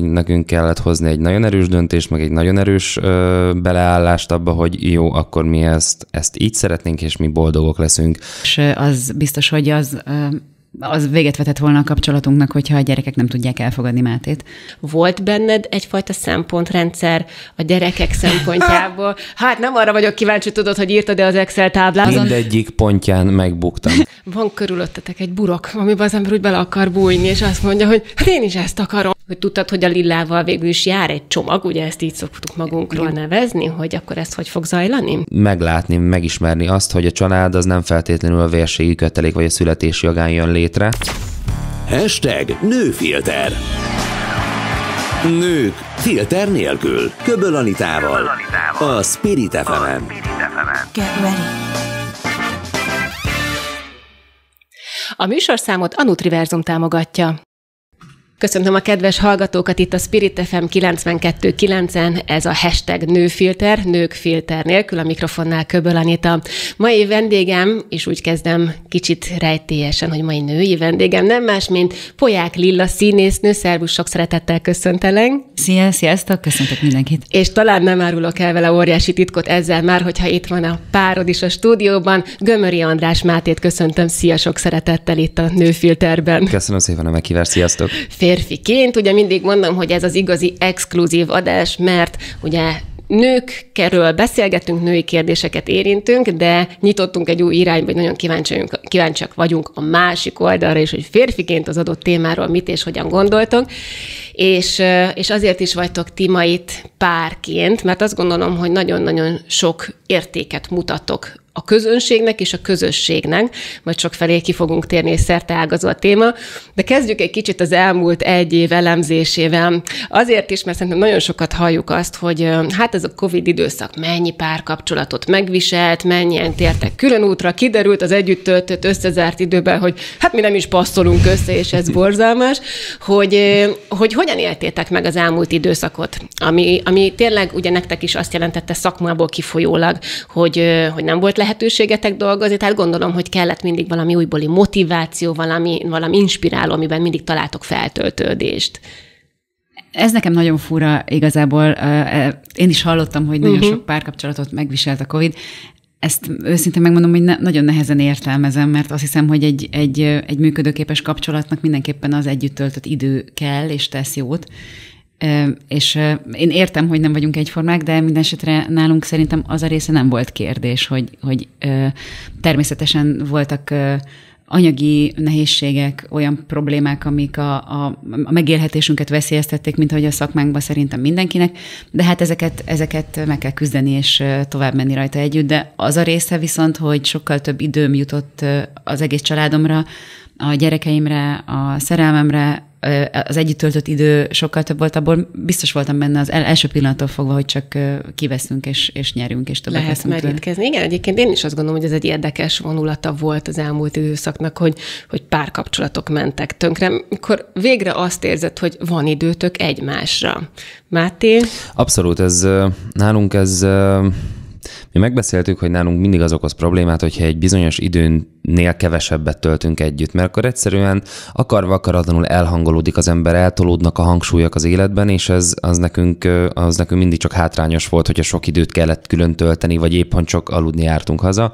nekünk kellett hozni egy nagyon erős döntést, meg egy nagyon erős ö, beleállást abba, hogy jó, akkor mi ezt, ezt így szeretnénk, és mi boldogok leszünk. És az biztos, hogy az ö, az véget vetett volna a kapcsolatunknak, hogyha a gyerekek nem tudják elfogadni Mátét. Volt benned egyfajta szempontrendszer a gyerekek szempontjából? Hát nem arra vagyok kíváncsi, tudod, hogy írtad-e az Excel táblát. Mindegyik pontján megbuktam. Van körülöttetek egy burok, amiben az ember úgy bele akar bújni, és azt mondja, hogy hát én is ezt akarom. Hogy tudtad, hogy a lillával végül is jár egy csomag, ugye ezt így szoktuk magunkról nevezni, hogy akkor ez hogy fog zajlani? Meglátni, megismerni azt, hogy a család az nem feltétlenül a vérségi kötelék vagy a születési jogán jön létre létre. Hashtag nőfilter. Nők filter nélkül. Köböl Anitával. A Spirit fm Get ready. A műsorszámot a Nutriverzum támogatja. Köszöntöm a kedves hallgatókat itt a Spirit FM 92.9-en, ez a hashtag nőfilter, nők filter nélkül, a mikrofonnál Köböl Anita. Mai vendégem, és úgy kezdem kicsit rejtélyesen, hogy mai női vendégem, nem más, mint Poják Lilla színésznő, szervus, sok szeretettel köszöntelek. Szia, sziasztok, köszöntök mindenkit. És talán nem árulok el vele óriási titkot ezzel már, hogyha itt van a párod is a stúdióban. Gömöri András Mátét köszöntöm, szia, sok szeretettel itt a nőfilterben. Köszönöm szépen a meghívást, sziasztok. Fél férfiként, ugye mindig mondom, hogy ez az igazi exkluzív adás, mert ugye kerül beszélgetünk, női kérdéseket érintünk, de nyitottunk egy új irányba, hogy nagyon kíváncsiak, vagyunk a másik oldalra és hogy férfiként az adott témáról mit és hogyan gondoltok, és, és azért is vagytok ti ma itt párként, mert azt gondolom, hogy nagyon-nagyon sok értéket mutatok a közönségnek és a közösségnek, majd sok felé ki fogunk térni, és szerte ágazó a téma, de kezdjük egy kicsit az elmúlt egy év elemzésével. Azért is, mert szerintem nagyon sokat halljuk azt, hogy hát ez a Covid időszak mennyi párkapcsolatot megviselt, mennyien tértek külön útra, kiderült az együtt töltött összezárt időben, hogy hát mi nem is passzolunk össze, és ez borzalmas, hogy, hogy hogyan éltétek meg az elmúlt időszakot, ami, ami tényleg ugye nektek is azt jelentette szakmából kifolyólag, hogy, hogy nem volt lehetőségetek dolgozni, tehát gondolom, hogy kellett mindig valami újbóli motiváció, valami, valami inspiráló, amiben mindig találtok feltöltődést. Ez nekem nagyon fura igazából. Én is hallottam, hogy nagyon uh-huh. sok párkapcsolatot megviselt a COVID. Ezt őszintén megmondom, hogy ne, nagyon nehezen értelmezem, mert azt hiszem, hogy egy, egy, egy működőképes kapcsolatnak mindenképpen az együtt töltött idő kell és tesz jót és én értem, hogy nem vagyunk egyformák, de minden esetre nálunk szerintem az a része nem volt kérdés, hogy, hogy természetesen voltak anyagi nehézségek, olyan problémák, amik a, a, a megélhetésünket veszélyeztették, mint ahogy a szakmánkban szerintem mindenkinek, de hát ezeket, ezeket meg kell küzdeni és tovább menni rajta együtt, de az a része viszont, hogy sokkal több időm jutott az egész családomra, a gyerekeimre, a szerelmemre, az együtt töltött idő sokkal több volt, abból biztos voltam benne az első pillanattól fogva, hogy csak kiveszünk és, és nyerünk, és többet Lehet merítkezni. Igen, egyébként én is azt gondolom, hogy ez egy érdekes vonulata volt az elmúlt időszaknak, hogy, hogy párkapcsolatok mentek tönkre, mikor végre azt érzed, hogy van időtök egymásra. Máté? Abszolút, ez nálunk ez mi megbeszéltük, hogy nálunk mindig az okoz problémát, hogyha egy bizonyos időnél kevesebbet töltünk együtt, mert akkor egyszerűen akarva akaratlanul elhangolódik az ember, eltolódnak a hangsúlyok az életben, és ez az nekünk, az nekünk mindig csak hátrányos volt, hogyha sok időt kellett külön tölteni, vagy éppen csak aludni jártunk haza.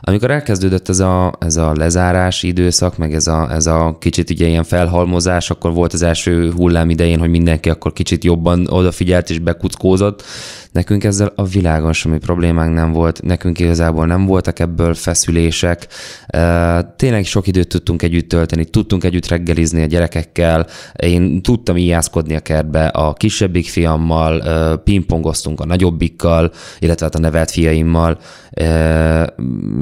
Amikor elkezdődött ez a, ez a lezárás időszak, meg ez a, ez a kicsit ugye ilyen felhalmozás, akkor volt az első hullám idején, hogy mindenki akkor kicsit jobban odafigyelt és bekuckózott, Nekünk ezzel a világon semmi problémánk nem volt, nekünk igazából nem voltak ebből feszülések. Tényleg sok időt tudtunk együtt tölteni, tudtunk együtt reggelizni a gyerekekkel, én tudtam ijászkodni a kertbe a kisebbik fiammal, pingpongoztunk a nagyobbikkal, illetve hát a nevelt fiaimmal,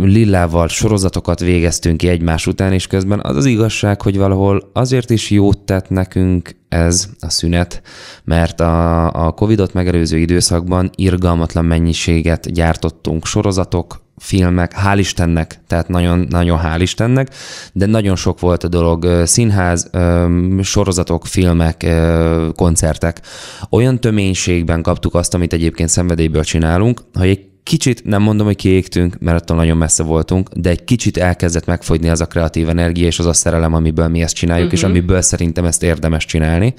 Lillával sorozatokat végeztünk ki egymás után, és közben az az igazság, hogy valahol azért is jót tett nekünk ez a szünet, mert a, a Covid-ot megelőző időszakban irgalmatlan mennyiséget gyártottunk sorozatok, filmek, hál' Istennek, tehát nagyon, nagyon hál' Istennek, de nagyon sok volt a dolog, színház, sorozatok, filmek, koncertek. Olyan töménységben kaptuk azt, amit egyébként szenvedélyből csinálunk, hogy egy Kicsit nem mondom, hogy kiégtünk, mert attól nagyon messze voltunk, de egy kicsit elkezdett megfogyni az a kreatív energia és az a szerelem, amiből mi ezt csináljuk, uh-huh. és mhm. amiből szerintem ezt érdemes csinálni.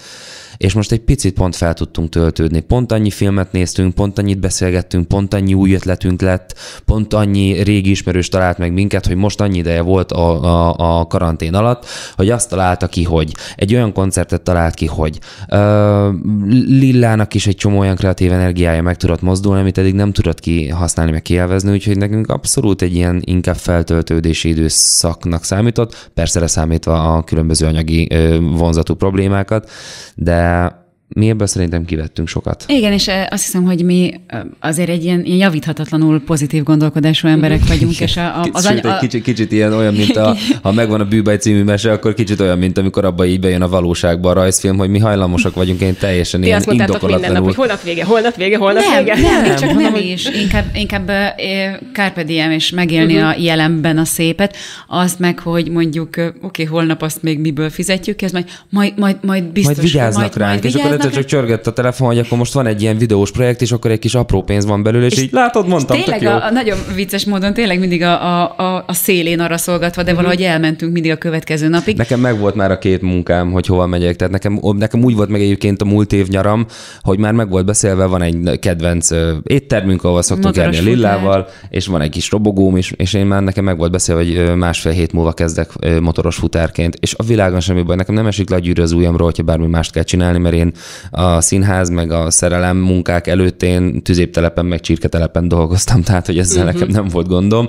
És most egy picit pont fel tudtunk töltődni. Pont annyi filmet néztünk, pont annyit beszélgettünk, pont annyi új ötletünk lett, pont annyi régi ismerős talált meg minket, hogy most annyi ideje volt a, a, a karantén alatt, hogy azt találta ki, hogy egy olyan koncertet talált ki, hogy uh, Lillának is egy csomó olyan kreatív energiája meg tudott mozdulni, amit eddig nem tudott ki használni, meg kielvezni, úgyhogy nekünk abszolút egy ilyen inkább feltöltődési időszaknak számított, persze leszámítva a különböző anyagi vonzatú problémákat, de mi ebből szerintem kivettünk sokat. Igen, és eh, azt hiszem, hogy mi eh, azért egy ilyen, ilyen javíthatatlanul pozitív gondolkodású emberek vagyunk, és a, a, az Sőt, a... egy kicsit, kicsit ilyen olyan, mint a, ha megvan a Bűbaj című mese, akkor kicsit olyan, mint amikor abba így bejön a valóságba a rajzfilm, hogy mi hajlamosak vagyunk, én teljesen Ti ilyen azt indokolatlanul. Minden nap, hogy holnap vége, holnap vége, holnap nem, vége. Nem, nem, csak nem is. Inkább, inkább eh, Carpe diem és megélni uh-huh. a jelenben a szépet, azt meg, hogy mondjuk, oké, okay, holnap azt még miből fizetjük, ez majd, majd, majd, majd biztos. Majd vigyáznak majd, ránk, majd vigyáznak, és akkor egyszer csak csörgött a telefon, hogy akkor most van egy ilyen videós projekt, és akkor egy kis apró pénz van belőle, és, és így látod, mondtam, és tényleg tök jó. A, a, nagyon vicces módon tényleg mindig a, a, a, a szélén arra szolgatva, de mhm. valahogy elmentünk mindig a következő napig. Nekem meg volt már a két munkám, hogy hova megyek, tehát nekem, nekem úgy volt meg egyébként a múlt év nyaram, hogy már meg volt beszélve, van egy kedvenc éttermünk, ahol szoktunk Motoros járni a Lillával, futár. és van egy kis robogóm, és, és én már nekem meg volt beszélve, hogy másfél hét múlva kezdek motoros futárként, és a világon semmi baj, nekem nem esik le a gyűrű az ujjamról, hogyha bármi mást kell csinálni, mert én a színház meg a szerelem munkák előtt én tüzéptelepen meg csirketelepen dolgoztam, tehát hogy ezzel uh-huh. nekem nem volt gondom.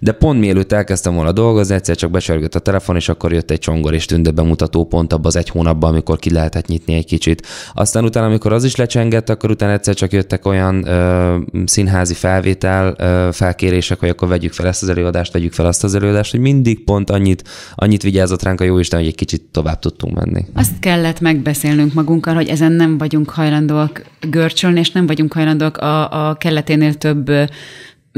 De pont mielőtt elkezdtem volna dolgozni, egyszer csak besörgött a telefon, és akkor jött egy csongor és tünde bemutató pont abban az egy hónapban, amikor ki lehetett nyitni egy kicsit. Aztán utána, amikor az is lecsengett, akkor utána egyszer csak jöttek olyan ö, színházi felvétel ö, felkérések, hogy akkor vegyük fel ezt az előadást, vegyük fel azt az előadást, hogy mindig pont annyit, annyit vigyázott ránk a isten, hogy egy kicsit tovább tudtunk menni. Azt kellett megbeszélnünk magunkkal, hogy ez ezen nem vagyunk hajlandóak görcsölni, és nem vagyunk hajlandóak a, a kelleténél több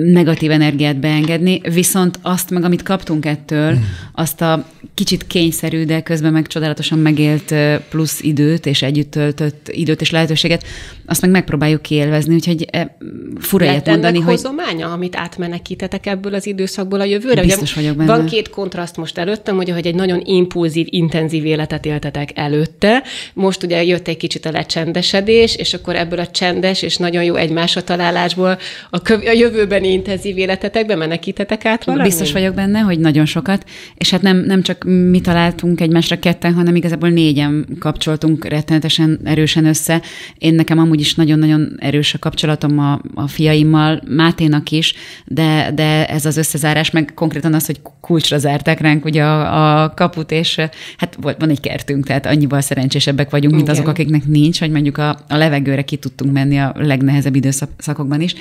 negatív energiát beengedni, viszont azt meg, amit kaptunk ettől, hmm. azt a kicsit kényszerű, de közben meg csodálatosan megélt plusz időt, és együtt töltött időt és lehetőséget, azt meg megpróbáljuk kiélvezni, úgyhogy e, fura ilyet mondani, hogy... hozománya, amit átmenekítetek ebből az időszakból a jövőre? Biztos Ugye, vagyok benne. Van két kontraszt most előttem, hogy, hogy egy nagyon impulzív, intenzív életet éltetek előtte, most ugye jött egy kicsit a lecsendesedés, és akkor ebből a csendes és nagyon jó egymásra találásból a, köv- a jövőbeni intenzív életetekben menekítetek át valami Biztos vagyok benne, hogy nagyon sokat, és hát nem, nem csak mi találtunk egymásra ketten, hanem igazából négyen kapcsoltunk rettenetesen erősen össze. Én nekem amúgy is nagyon-nagyon erős a kapcsolatom a, a fiaimmal, Máténak is, de, de ez az összezárás, meg konkrétan az, hogy kulcsra zártak ránk ugye a, a kaput, és eh, hát volt van egy kertünk, tehát annyival szerencsésebbek vagyunk, mint Igen. azok, akiknek nincs, hogy mondjuk a, a levegőre ki tudtunk menni a legnehezebb időszakokban is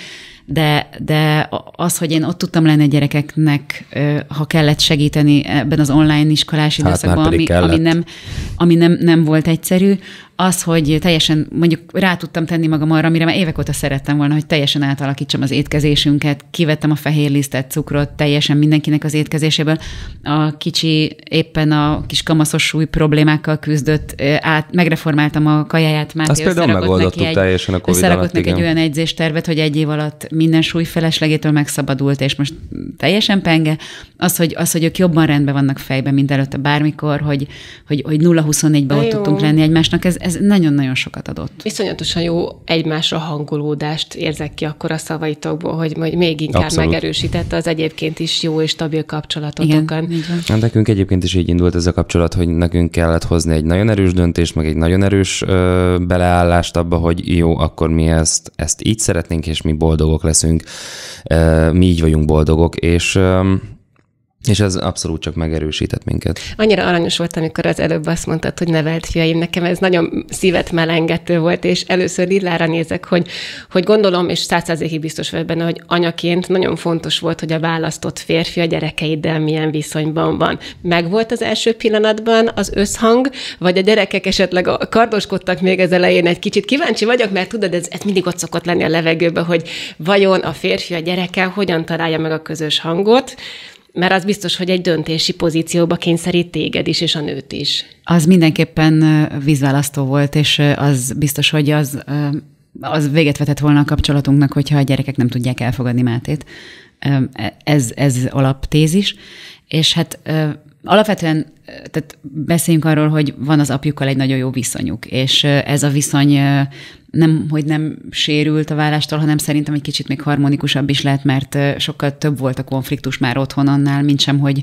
de, de az, hogy én ott tudtam lenni a gyerekeknek, ha kellett segíteni ebben az online iskolás hát, időszakban, hát ami, ami, nem, ami nem, nem volt egyszerű, az, hogy teljesen mondjuk rá tudtam tenni magam arra, amire már évek óta szerettem volna, hogy teljesen átalakítsam az étkezésünket, kivettem a fehér lisztet, cukrot teljesen mindenkinek az étkezéséből. A kicsi éppen a kis kamaszos súly problémákkal küzdött, át, megreformáltam a kajáját, már Azt például megoldottuk egy, teljesen a covid alatt, neki egy olyan edzéstervet, hogy egy év alatt minden súly feleslegétől megszabadult, és most teljesen penge. Az, hogy, az, hogy ők jobban rendben vannak fejben, mint előtte bármikor, hogy, hogy, hogy 0-24-ben ott tudtunk lenni egymásnak, ez, ez nagyon-nagyon sokat adott. Viszonyatosan jó egymásra hangolódást érzek ki akkor a szavaitokból, hogy majd még inkább Abszolút. megerősítette az egyébként is jó és stabil kapcsolatotokon. Igen, hát nekünk egyébként is így indult ez a kapcsolat, hogy nekünk kellett hozni egy nagyon erős döntést, meg egy nagyon erős ö, beleállást abba, hogy jó, akkor mi ezt, ezt így szeretnénk, és mi boldogok leszünk, ö, mi így vagyunk boldogok, és ö, és ez abszolút csak megerősített minket. Annyira aranyos volt, amikor az előbb azt mondtad, hogy nevelt fiaim. Nekem ez nagyon szívet melengető volt, és először Lidlára nézek, hogy, hogy gondolom, és százszerzékig biztos vagyok benne, hogy anyaként nagyon fontos volt, hogy a választott férfi a gyerekeiddel milyen viszonyban van. Meg volt az első pillanatban az összhang, vagy a gyerekek esetleg a kardoskodtak még az elején egy kicsit. Kíváncsi vagyok, mert tudod, ez, ez mindig ott szokott lenni a levegőben, hogy vajon a férfi a gyerekkel hogyan találja meg a közös hangot, mert az biztos, hogy egy döntési pozícióba kényszerít téged is, és a nőt is. Az mindenképpen vízválasztó volt, és az biztos, hogy az, az véget vetett volna a kapcsolatunknak, hogyha a gyerekek nem tudják elfogadni Mátét. E, ez, ez alaptézis. És hát Alapvetően tehát beszéljünk arról, hogy van az apjukkal egy nagyon jó viszonyuk, és ez a viszony nem, hogy nem sérült a vállástól, hanem szerintem egy kicsit még harmonikusabb is lett, mert sokkal több volt a konfliktus már otthon annál, mint sem, hogy,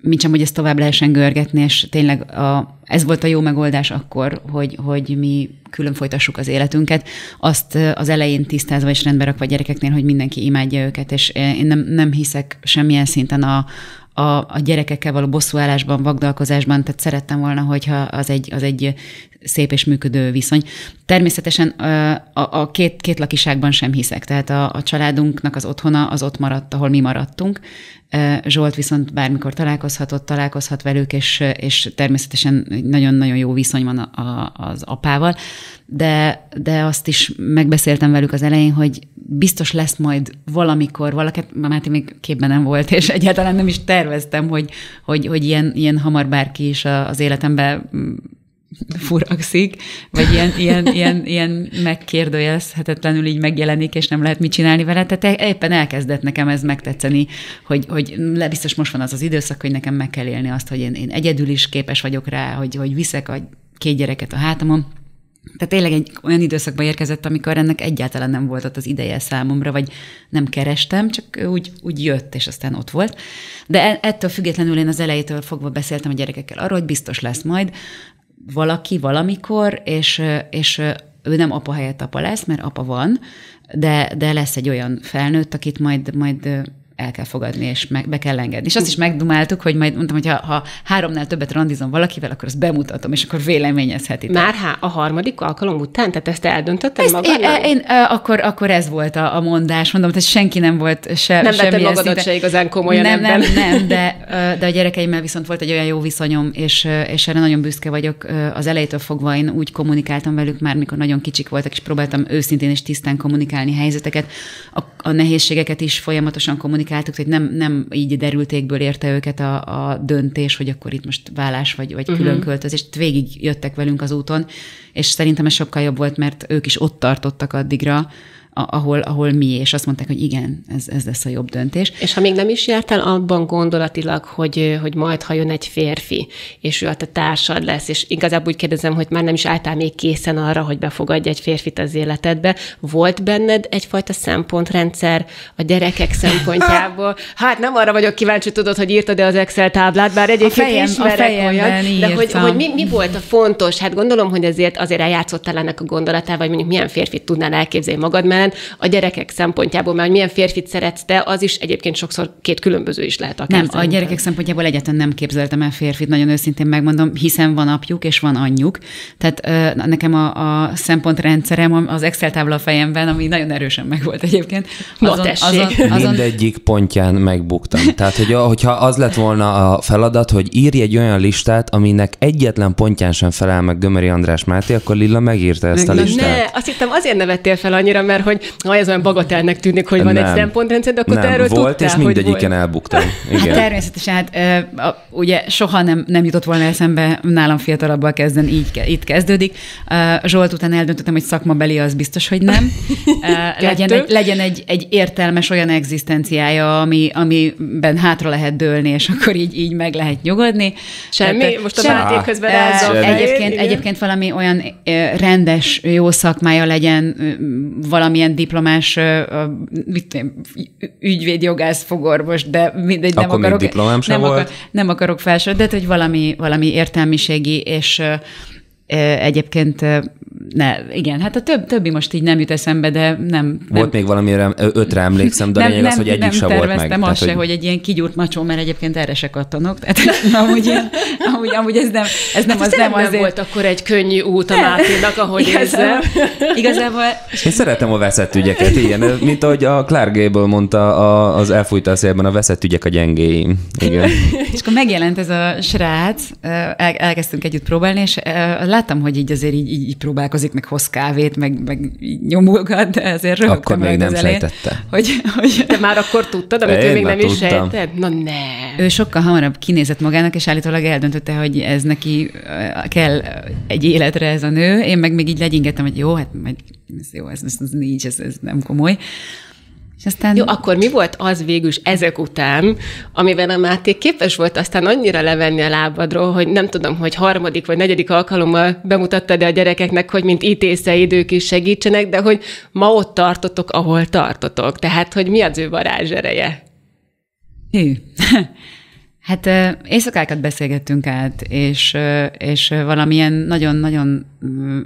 mint sem, hogy ezt tovább lehessen görgetni, és tényleg a, ez volt a jó megoldás akkor, hogy, hogy mi külön folytassuk az életünket. Azt az elején tisztázva és rendbe rakva gyerekeknél, hogy mindenki imádja őket, és én nem, nem hiszek semmilyen szinten a, a, a gyerekekkel való bosszúállásban, vagdalkozásban, tehát szerettem volna, hogyha az egy, az egy szép és működő viszony. Természetesen a, a két, két lakiságban sem hiszek, tehát a, a családunknak az otthona az ott maradt, ahol mi maradtunk. Zsolt viszont bármikor találkozhatott, találkozhat velük, és, és természetesen nagyon-nagyon jó viszony van a, a, az apával, de, de azt is megbeszéltem velük az elején, hogy biztos lesz majd valamikor, valaket, Máté még képben nem volt, és egyáltalán nem is terveztem, hogy, hogy, hogy ilyen, ilyen hamar bárki is az életembe furakszik, vagy ilyen, ilyen, ilyen, ilyen megkérdőjelezhetetlenül így megjelenik, és nem lehet mit csinálni vele. Tehát e- éppen elkezdett nekem ez megtetszeni, hogy, hogy le, biztos most van az az időszak, hogy nekem meg kell élni azt, hogy én, én egyedül is képes vagyok rá, hogy, hogy viszek a két gyereket a hátamon. Tehát tényleg egy olyan időszakban érkezett, amikor ennek egyáltalán nem volt ott az ideje számomra, vagy nem kerestem, csak úgy, úgy jött, és aztán ott volt. De e- ettől függetlenül én az elejétől fogva beszéltem a gyerekekkel arról, hogy biztos lesz majd, valaki valamikor, és, és ő nem apa helyett apa lesz, mert apa van, de, de lesz egy olyan felnőtt, akit majd, majd el kell fogadni, és meg, be kell engedni. És azt is megdumáltuk, hogy majd mondtam, hogy ha, ha háromnál többet randizom valakivel, akkor azt bemutatom, és akkor véleményezhetitek. Már há, a harmadik alkalom után? Tehát ezt eldöntöttem ezt magad? Én, én, akkor, akkor ez volt a, a mondás, mondom, hogy senki nem volt se Nem vetted magadat se igazán komolyan nem, ebben. Nem, nem, de, de a gyerekeimmel viszont volt egy olyan jó viszonyom, és, és erre nagyon büszke vagyok. Az elejétől fogva én úgy kommunikáltam velük már, mikor nagyon kicsik voltak, és próbáltam őszintén és tisztán kommunikálni helyzeteket, a, a nehézségeket is folyamatosan kommunikálni kommunikáltuk, hogy nem, nem így derültékből érte őket a, a döntés, hogy akkor itt most vállás vagy, vagy uh-huh. Mhm. különköltözés. Végig jöttek velünk az úton, és szerintem ez sokkal jobb volt, mert ők is ott tartottak addigra, ahol, ahol mi, és azt mondták, hogy igen, ez, ez lesz a jobb döntés. És ha még nem is jártál abban gondolatilag, hogy, hogy majd, ha jön egy férfi, és ő a te társad lesz, és igazából úgy kérdezem, hogy már nem is álltál még készen arra, hogy befogadj egy férfit az életedbe, volt benned egyfajta szempontrendszer a gyerekek szempontjából? Hát nem arra vagyok kíváncsi, tudod, hogy írtad-e az Excel táblát, bár egyébként a fejem, ismerek a olyan, írtam. de hogy, hogy mi, mi, volt a fontos? Hát gondolom, hogy azért azért eljátszottál ennek a gondolatával, vagy mondjuk milyen férfit tudnál elképzelni magad mellett, hiszen a gyerekek szempontjából, mert hogy milyen férfit szeretsz te, az is egyébként sokszor két különböző is lehet akár. Nem, szerintem. a gyerekek szempontjából egyetlen nem képzeltem el férfit, nagyon őszintén megmondom, hiszen van apjuk és van anyjuk. Tehát nekem a, a szempontrendszerem az Excel tábla a fejemben, ami nagyon erősen megvolt egyébként. Azon, Na tessék. Azon, azon... Mindegyik pontján megbuktam. Tehát, hogy, hogyha az lett volna a feladat, hogy írj egy olyan listát, aminek egyetlen pontján sem felel meg Gömöri András Máté, akkor Lilla megírta ezt a listát. Ne, azt hittem azért nevettél fel annyira, mert hogy hogy ha ez olyan bagatelnek tűnik, hogy van nem. egy szempontrendszer, de akkor nem. te erről volt, tudtál, és mindegyiken elbuktam. Igen. Hát természetesen, hát ugye soha nem, nem jutott volna eszembe nálam fiatalabbal kezden, így itt kezdődik. Zsolt után eldöntöttem, hogy szakmabeli az biztos, hogy nem. legyen egy, legyen egy, egy értelmes olyan egzisztenciája, ami, amiben hátra lehet dőlni, és akkor így, így meg lehet nyugodni. Semmi? Tehát, Most a sem, közben rázzam. Egyébként, egyébként valami olyan rendes, jó szakmája legyen, valami valamilyen diplomás mit tudom, ügyvédjogász, fogorvos, de mindegy, Akkor nem akarok. diplomám sem nem, volt. Akar, nem akarok felső, de hát, hogy valami, valami értelmiségi, és egyébként ne, igen, hát a több, többi most így nem jut eszembe, de nem... Volt nem, még valamire, ötre emlékszem, de nem, lényeg az, hogy egyik sem volt meg. Nem azt se, hogy... hogy egy ilyen kigyúrt macsó, mert egyébként erre se kattanok, tehát amúgy, amúgy, amúgy ez nem, ez nem hát az nem, nem azért. volt akkor egy könnyű út a Máténak, ahogy igazából, igazából... Én szeretem a veszett ügyeket, igen, mint ahogy a Clark Gable mondta a, az elfújta a szélben, a veszett ügyek a gyengéim. Igen. és akkor megjelent ez a srác, el, elkezdtünk együtt próbálni, és láttam, hogy így azért így, így próbál találkozik, meg hoz kávét, meg, meg nyomulgat, de ezért rögtön Akkor még nem elején, sejtette. Hogy, hogy... De már akkor tudtad, amit ő még nem is sejtett? Na ne. Ő sokkal hamarabb kinézett magának, és állítólag eldöntötte, hogy ez neki kell egy életre ez a nő. Én meg még így legyingettem, hogy jó, hát majd ez jó, ez, ez, ez nincs, ez, ez nem komoly. És aztán... Jó, akkor mi volt az végül ezek után, amiben a Máté képes volt aztán annyira levenni a lábadról, hogy nem tudom, hogy harmadik vagy negyedik alkalommal bemutattad a gyerekeknek, hogy mint ítésze idők is segítsenek, de hogy ma ott tartotok, ahol tartotok. Tehát, hogy mi az ő varázsereje? Hű. Hát éjszakákat beszélgettünk át, és, és valamilyen nagyon-nagyon mm,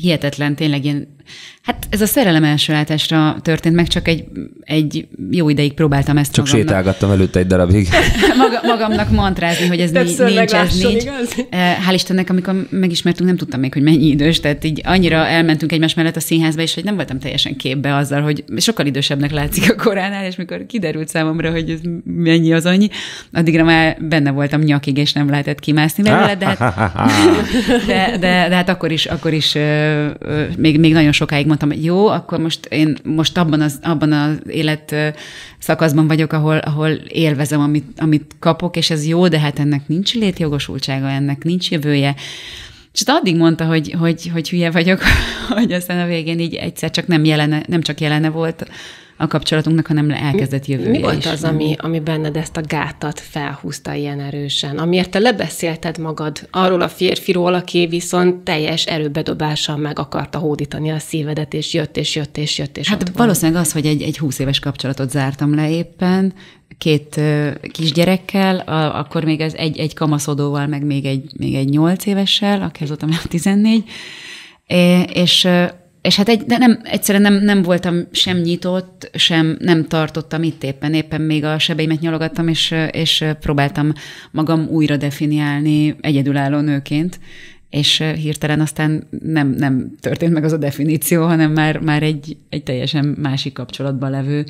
hihetetlen, tényleg ilyen Hát ez a szerelem első látásra történt meg, csak egy, egy jó ideig próbáltam ezt Csak magamnak. sétálgattam előtte egy darabig. Maga, magamnak mantrázni, hogy ez Többször nincs, ez nincs. Igaz? Eh, hál' Istennek, amikor megismertünk, nem tudtam még, hogy mennyi idős, tehát így annyira elmentünk egymás mellett a színházba, és hogy nem voltam teljesen képbe azzal, hogy sokkal idősebbnek látszik a koránál, és mikor kiderült számomra, hogy ez mennyi az annyi, addigra már benne voltam nyakig, és nem lehetett kimászni belőle, de, hát, de, de, de, hát akkor is, akkor is még, még nagyon sokáig mondtam, hogy jó, akkor most én most abban az, abban az élet szakaszban vagyok, ahol, ahol élvezem, amit, amit kapok, és ez jó, de hát ennek nincs létjogosultsága, ennek nincs jövője. És addig mondta, hogy, hogy, hogy hülye vagyok, hogy aztán a végén így egyszer csak nem, jelene, nem csak jelene volt a kapcsolatunknak, hanem elkezdett jövője Mi volt is, az, ami, ami benned ezt a gátat felhúzta ilyen erősen? Amiért te lebeszélted magad arról a férfiról, aki viszont teljes erőbedobással meg akarta hódítani a szívedet, és jött, és jött, és jött, és Hát valószínűleg az, hogy egy, egy 20 éves kapcsolatot zártam le éppen, két kisgyerekkel, a, akkor még ez egy, egy kamaszodóval, meg még egy, még egy nyolc évessel, aki azóta már 14, és és hát egy, de nem, egyszerűen nem, nem voltam sem nyitott, sem nem tartottam itt éppen, éppen még a sebeimet nyalogattam, és, és próbáltam magam újra definiálni egyedülálló nőként, és hirtelen aztán nem, nem történt meg az a definíció, hanem már, már egy, egy teljesen másik kapcsolatban levő,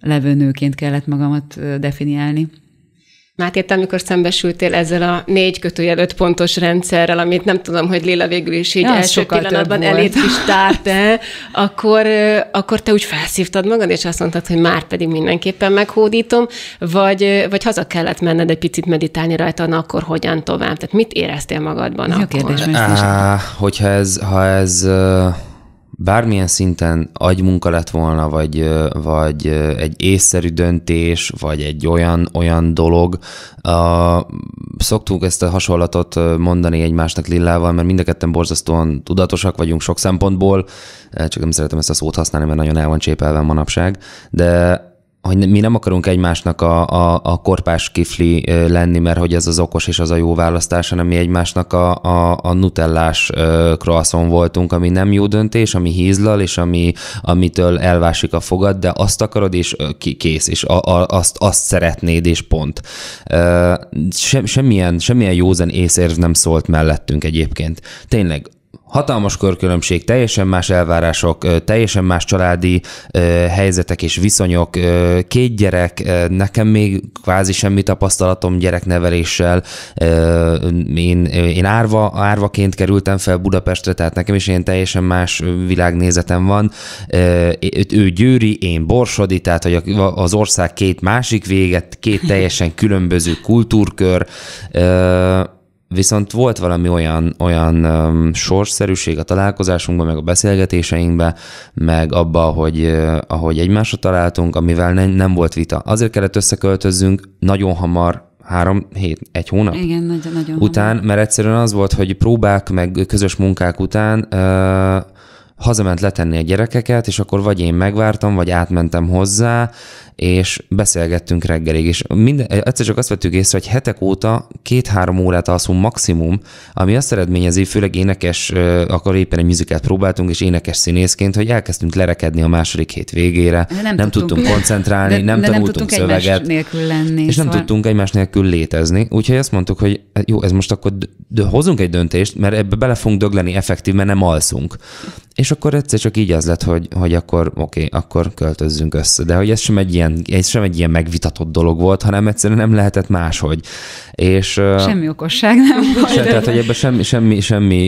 levő nőként kellett magamat definiálni. Máté, te amikor szembesültél ezzel a négy kötőjel öt pontos rendszerrel, amit nem tudom, hogy Lila végül is így ja, első pillanatban elét is -e, akkor, akkor te úgy felszívtad magad, és azt mondtad, hogy már pedig mindenképpen meghódítom, vagy, vagy haza kellett menned egy picit meditálni rajta, na akkor hogyan tovább? Tehát mit éreztél magadban Mi akkor? A kérdés, Á, hogyha ez, ha ez bármilyen szinten agymunka lett volna, vagy, vagy egy észszerű döntés, vagy egy olyan, olyan dolog. A, szoktunk ezt a hasonlatot mondani egymásnak Lillával, mert mind a ketten borzasztóan tudatosak vagyunk sok szempontból, csak nem szeretem ezt a szót használni, mert nagyon el van csépelve manapság, de hogy mi nem akarunk egymásnak a, a, a korpás kifli lenni, mert hogy ez az okos és az a jó választás, hanem mi egymásnak a, a, a nutellás croissant voltunk, ami nem jó döntés, ami hízlal, és ami, amitől elvásik a fogad, de azt akarod, és kész, és a, a, azt, azt szeretnéd, és pont. Se, semmilyen, semmilyen józan észérv nem szólt mellettünk egyébként. Tényleg, hatalmas körkülönbség, teljesen más elvárások, teljesen más családi helyzetek és viszonyok, két gyerek, nekem még kvázi semmi tapasztalatom gyerekneveléssel, én, én árva, árvaként kerültem fel Budapestre, tehát nekem is ilyen teljesen más világnézetem van, ő győri, én borsodi, tehát hogy az ország két másik véget, két teljesen különböző kultúrkör, Viszont volt valami olyan, olyan um, sorsszerűség a találkozásunkban, meg a beszélgetéseinkben, meg abba, hogy uh, ahogy egymásra találtunk, amivel ne, nem volt vita. Azért kellett összeköltözzünk nagyon hamar, három hét, egy hónap? Igen, nagyon, nagyon Után, hamar. mert egyszerűen az volt, hogy próbák, meg közös munkák után uh, hazament letenni a gyerekeket, és akkor vagy én megvártam, vagy átmentem hozzá, és beszélgettünk reggelig, és minden, egyszer csak azt vettük észre, hogy hetek óta két-három órát alszunk maximum, ami azt eredményezi, főleg énekes, akkor éppen egy műzikát próbáltunk, és énekes színészként, hogy elkezdtünk lerekedni a második hét végére, de nem, nem tudtunk, tudtunk koncentrálni, de, nem de tanultunk nem tudtunk szöveget, nélkül lenni, és szóval... nem tudtunk egymás nélkül létezni, úgyhogy azt mondtuk, hogy hát jó, ez most akkor de hozunk egy döntést, mert ebbe bele fogunk dögleni effektív, mert nem alszunk. És akkor egyszer csak így az lett, hogy, hogy akkor oké, okay, akkor költözzünk össze. De hogy ez sem egy ilyen ilyen, ez sem egy ilyen megvitatott dolog volt, hanem egyszerűen nem lehetett máshogy. És, semmi okosság nem volt. Sem, tehát, hogy ebben semmi, semmi, semmi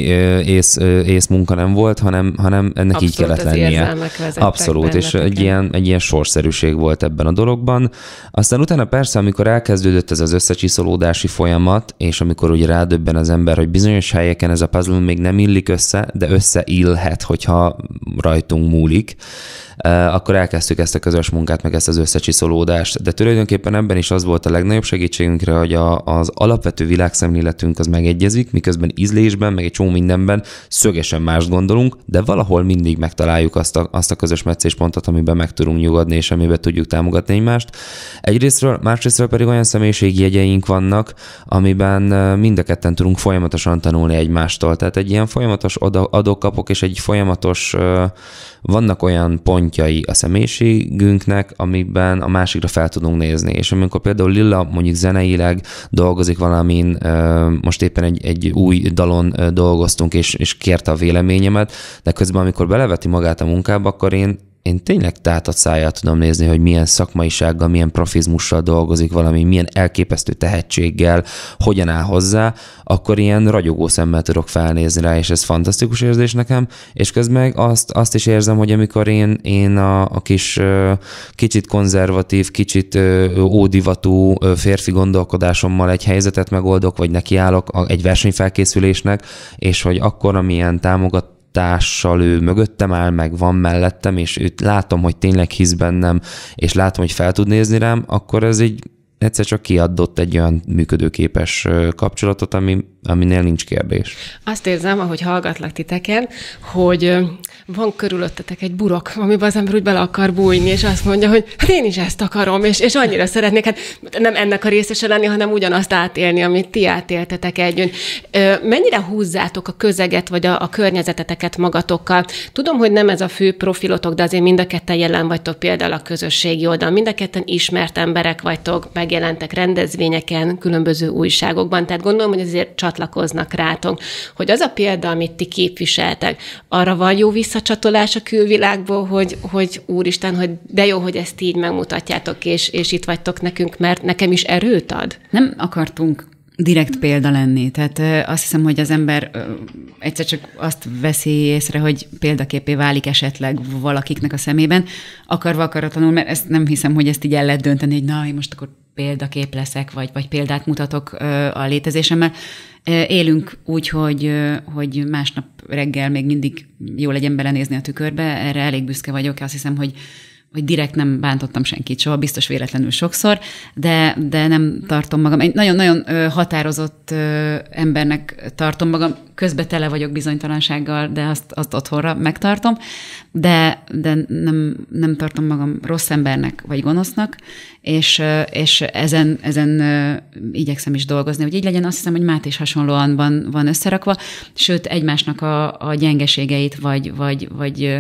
ész, ész munka nem volt, hanem, hanem ennek Abszolút így kellett lennie. Abszolút, és egy ilyen, egy ilyen sorszerűség volt ebben a dologban. Aztán utána persze, amikor elkezdődött ez az összecsiszolódási folyamat, és amikor ugye rádöbben az ember, hogy bizonyos helyeken ez a puzzle még nem illik össze, de összeillhet, hogyha rajtunk múlik, akkor elkezdtük ezt a közös munkát, meg ezt az összecsiszolódást. De tulajdonképpen ebben is az volt a legnagyobb segítségünkre, hogy a, az alapvető világszemléletünk az megegyezik, miközben ízlésben, meg egy csomó mindenben szögesen más gondolunk, de valahol mindig megtaláljuk azt a, azt a közös meccéspontot, amiben meg tudunk nyugodni, és amiben tudjuk támogatni egymást. Egyrésztről, másrésztről pedig olyan személyiségi jegyeink vannak, amiben mind a ketten tudunk folyamatosan tanulni egymástól. Tehát egy ilyen folyamatos adókapok és egy folyamatos vannak olyan pontjai a személyiségünknek, amiben a másikra fel tudunk nézni. És amikor például Lilla mondjuk zeneileg dolgozik valamin, most éppen egy, egy új dalon dolgoztunk, és, és kérte a véleményemet, de közben amikor beleveti magát a munkába, akkor én én tényleg a szájjal tudom nézni, hogy milyen szakmaisággal, milyen profizmussal dolgozik valami, milyen elképesztő tehetséggel, hogyan áll hozzá, akkor ilyen ragyogó szemmel tudok felnézni rá, és ez fantasztikus érzés nekem, és közben meg azt, azt is érzem, hogy amikor én, én a, a kis kicsit konzervatív, kicsit ódivatú férfi gondolkodásommal egy helyzetet megoldok, vagy nekiállok egy versenyfelkészülésnek, és hogy akkor amilyen támogat futással ő mögöttem áll, meg van mellettem, és őt látom, hogy tényleg hisz bennem, és látom, hogy fel tud nézni rám, akkor ez egy egyszer csak kiadott egy olyan működőképes kapcsolatot, ami, aminél nincs kérdés. Azt érzem, ahogy hallgatlak titeken, hogy van körülöttetek egy burok, amiben az ember úgy bele akar bújni, és azt mondja, hogy hát én is ezt akarom, és, és annyira szeretnék, hát nem ennek a részese lenni, hanem ugyanazt átélni, amit ti átéltetek együtt. Mennyire húzzátok a közeget, vagy a, a környezeteteket magatokkal? Tudom, hogy nem ez a fő profilotok, de azért mind a ketten jelen vagytok például a közösségi oldal. mind a ketten ismert emberek vagytok, megjelentek rendezvényeken, különböző újságokban, tehát gondolom, hogy azért csatlakoznak rátok, hogy az a példa, amit ti képviseltek, arra van jó vissza visszacsatolás a külvilágból, hogy, hogy úristen, hogy de jó, hogy ezt így megmutatjátok, és, és itt vagytok nekünk, mert nekem is erőt ad? Nem akartunk direkt példa lenni. Tehát azt hiszem, hogy az ember egyszer csak azt veszi észre, hogy példaképé válik esetleg valakiknek a szemében, akarva akaratlanul, mert ezt nem hiszem, hogy ezt így el lehet dönteni, hogy na, én most akkor példakép leszek, vagy, vagy példát mutatok a létezésemmel. Élünk úgy, hogy, hogy másnap reggel még mindig jó legyen belenézni a tükörbe, erre elég büszke vagyok, azt hiszem, hogy hogy direkt nem bántottam senkit soha, biztos véletlenül sokszor, de, de nem tartom magam. Egy nagyon-nagyon határozott embernek tartom magam, közbe tele vagyok bizonytalansággal, de azt, azt otthonra megtartom, de, de nem, nem tartom magam rossz embernek vagy gonosznak, és, és ezen, ezen igyekszem is dolgozni, hogy így legyen, azt hiszem, hogy Máté is hasonlóan van, van összerakva, sőt egymásnak a, a gyengeségeit, vagy, vagy, vagy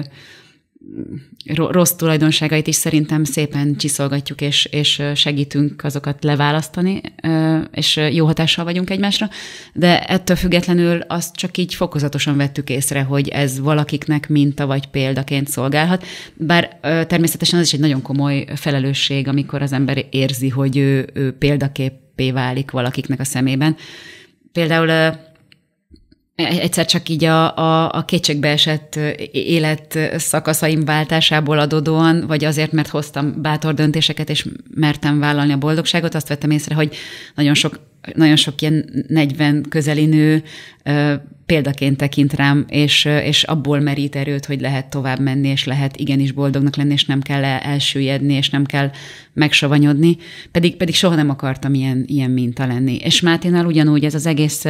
rossz tulajdonságait is szerintem szépen csiszolgatjuk, és, és segítünk azokat leválasztani, és jó hatással vagyunk egymásra, de ettől függetlenül azt csak így fokozatosan vettük észre, hogy ez valakiknek minta vagy példaként szolgálhat, bár természetesen az is egy nagyon komoly felelősség, amikor az ember érzi, hogy ő, ő példaképpé válik valakiknek a szemében. Például egyszer csak így a, a, a kétségbeesett élet szakaszaim váltásából adódóan, vagy azért, mert hoztam bátor döntéseket, és mertem vállalni a boldogságot, azt vettem észre, hogy nagyon sok nagyon sok ilyen 40 közeli nő példaként tekint rám, és, és abból merít erőt, hogy lehet tovább menni, és lehet igenis boldognak lenni, és nem kell elsüllyedni, és nem kell megsavanyodni, pedig, pedig soha nem akartam ilyen, ilyen minta lenni. És Máténál ugyanúgy ez az egész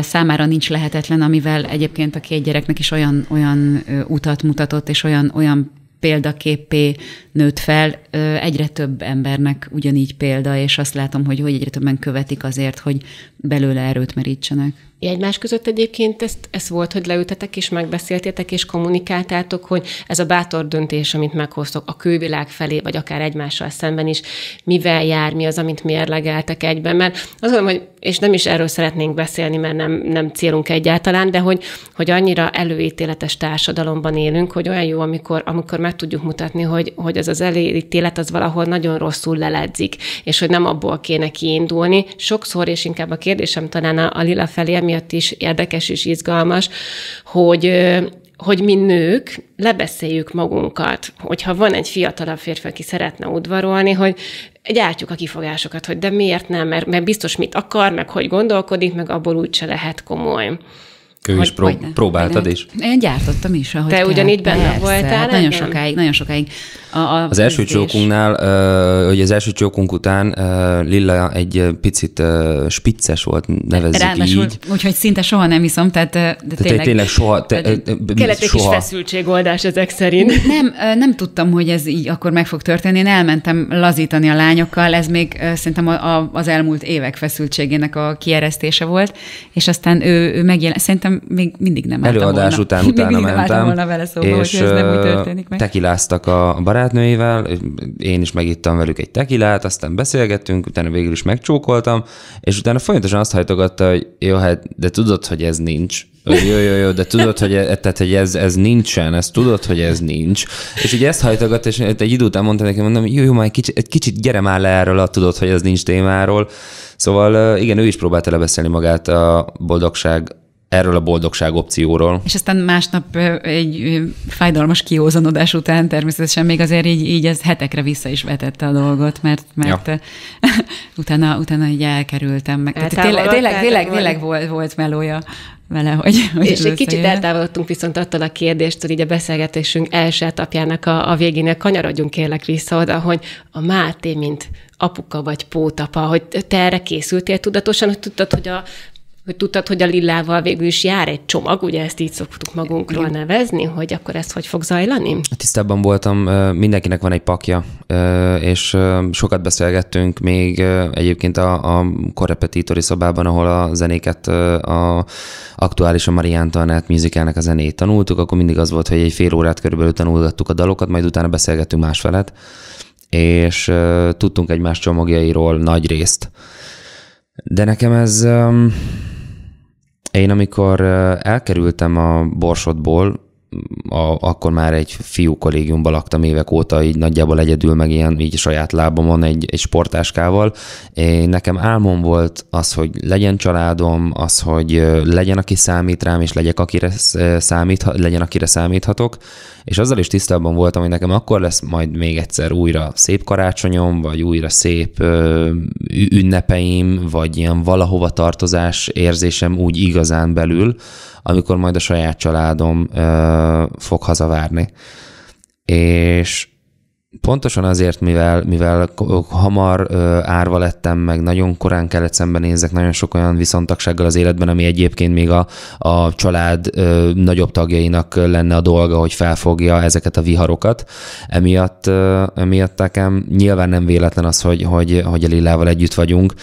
számára nincs lehetetlen, amivel egyébként a két gyereknek is olyan, olyan utat mutatott, és olyan, olyan példaképé nőtt fel, egyre több embernek ugyanígy példa, és azt látom, hogy, hogy egyre többen követik azért, hogy belőle erőt merítsenek egymás között egyébként ezt, ez volt, hogy leültetek és megbeszéltétek és kommunikáltátok, hogy ez a bátor döntés, amit meghoztok a külvilág felé, vagy akár egymással szemben is, mivel jár, mi az, amit mérlegeltek egyben. Mert azt gondolom, hogy, és nem is erről szeretnénk beszélni, mert nem, nem célunk egyáltalán, de hogy, hogy annyira előítéletes társadalomban élünk, hogy olyan jó, amikor, amikor meg tudjuk mutatni, hogy, hogy ez az előítélet az valahol nagyon rosszul leledzik, és hogy nem abból kéne kiindulni. Sokszor, és inkább a kérdésem talán a, a Lila felé, emiatt is érdekes és izgalmas, hogy hogy mi nők lebeszéljük magunkat, hogyha van egy fiatalabb férfi, aki szeretne udvarolni, hogy gyártjuk a kifogásokat, hogy de miért nem, mert, mert biztos mit akar, meg hogy gondolkodik, meg abból úgyse lehet komoly. Ő is pró- próbáltad is? Én gyártottam is, ahogy Te kell. ugyanígy benne Persze, voltál? Hát nagyon sokáig, nagyon sokáig. A, a az első csókunknál, hogy az első csókunk után Lilla egy picit spicces volt, nevezzük Ráadásul, így. úgyhogy szinte soha nem iszom, tehát de Te tényleg, tényleg soha. Te, kellett egy kis feszültségoldás ezek szerint. Nem, nem tudtam, hogy ez így akkor meg fog történni. Én elmentem lazítani a lányokkal, ez még szerintem a, a, az elmúlt évek feszültségének a kieresztése volt, és aztán ő, ő megjelent, szerintem szerintem még mindig nem Előadás volna. után utána még mentem. volna vele szóba, és hogy ez nem úgy történik meg. tekiláztak a barátnőivel, én is megittam velük egy tekilát, aztán beszélgettünk, utána végül is megcsókoltam, és utána folyamatosan azt hajtogatta, hogy jó, hát de tudod, hogy ez nincs. Jó, jó, jó, de tudod, hogy, e, tehát, hogy ez, ez nincsen, ezt tudod, hogy ez nincs. És ugye ezt hajtogat, és egy idő után mondta nekem, mondom, jó, jó, már egy kicsit, egy kicsit gyere már le erről, a tudod, hogy ez nincs témáról. Szóval igen, ő is próbált elbeszélni magát a boldogság erről a boldogság opcióról. És aztán másnap egy fájdalmas kiózanodás után természetesen még azért így, így ez hetekre vissza is vetette a dolgot, mert, mert ja. utána, utána így elkerültem. Meg. Tehát tényleg, tényleg, tényleg, tényleg volt, volt melója vele, hogy... hogy és egy kicsit jön. eltávolodtunk viszont attól a kérdéstől, így a beszélgetésünk első etapjának a, a végénél kanyarodjunk kérlek vissza oda, hogy a Máté, mint apuka vagy pótapa, hogy te erre készültél tudatosan, hogy tudtad, hogy a, hogy tudtad, hogy a lillával végül is jár egy csomag, ugye ezt így szoktuk magunkról nevezni, hogy akkor ez hogy fog zajlani? Tisztában voltam, mindenkinek van egy pakja, és sokat beszélgettünk még egyébként a, a korrepetitori szobában, ahol a zenéket, a aktuális a Marián Tanát műzikának a zenét tanultuk, akkor mindig az volt, hogy egy fél órát körülbelül tanulgattuk a dalokat, majd utána beszélgettünk másfelet, és tudtunk egymás csomagjairól nagy részt de nekem ez... Én amikor elkerültem a borsodból, a, akkor már egy fiú kollégiumban laktam évek óta, így nagyjából egyedül, meg ilyen így saját lábamon egy, egy sportáskával. Én, nekem álmom volt az, hogy legyen családom, az, hogy legyen, aki számít rám, és legyek, akire számít, legyen, akire számíthatok, és azzal is tisztában voltam, hogy nekem akkor lesz majd még egyszer újra szép karácsonyom, vagy újra szép ö, ünnepeim, vagy ilyen valahova tartozás érzésem úgy igazán belül, amikor majd a saját családom ö, fog hazavárni. És Pontosan azért, mivel, mivel hamar ö, árva lettem, meg nagyon korán kellett szembenézzek nagyon sok olyan viszontagsággal az életben, ami egyébként még a, a család ö, nagyobb tagjainak lenne a dolga, hogy felfogja ezeket a viharokat. Emiatt, ö, emiatt nekem nyilván nem véletlen az, hogy, hogy, hogy a Lillával együtt vagyunk,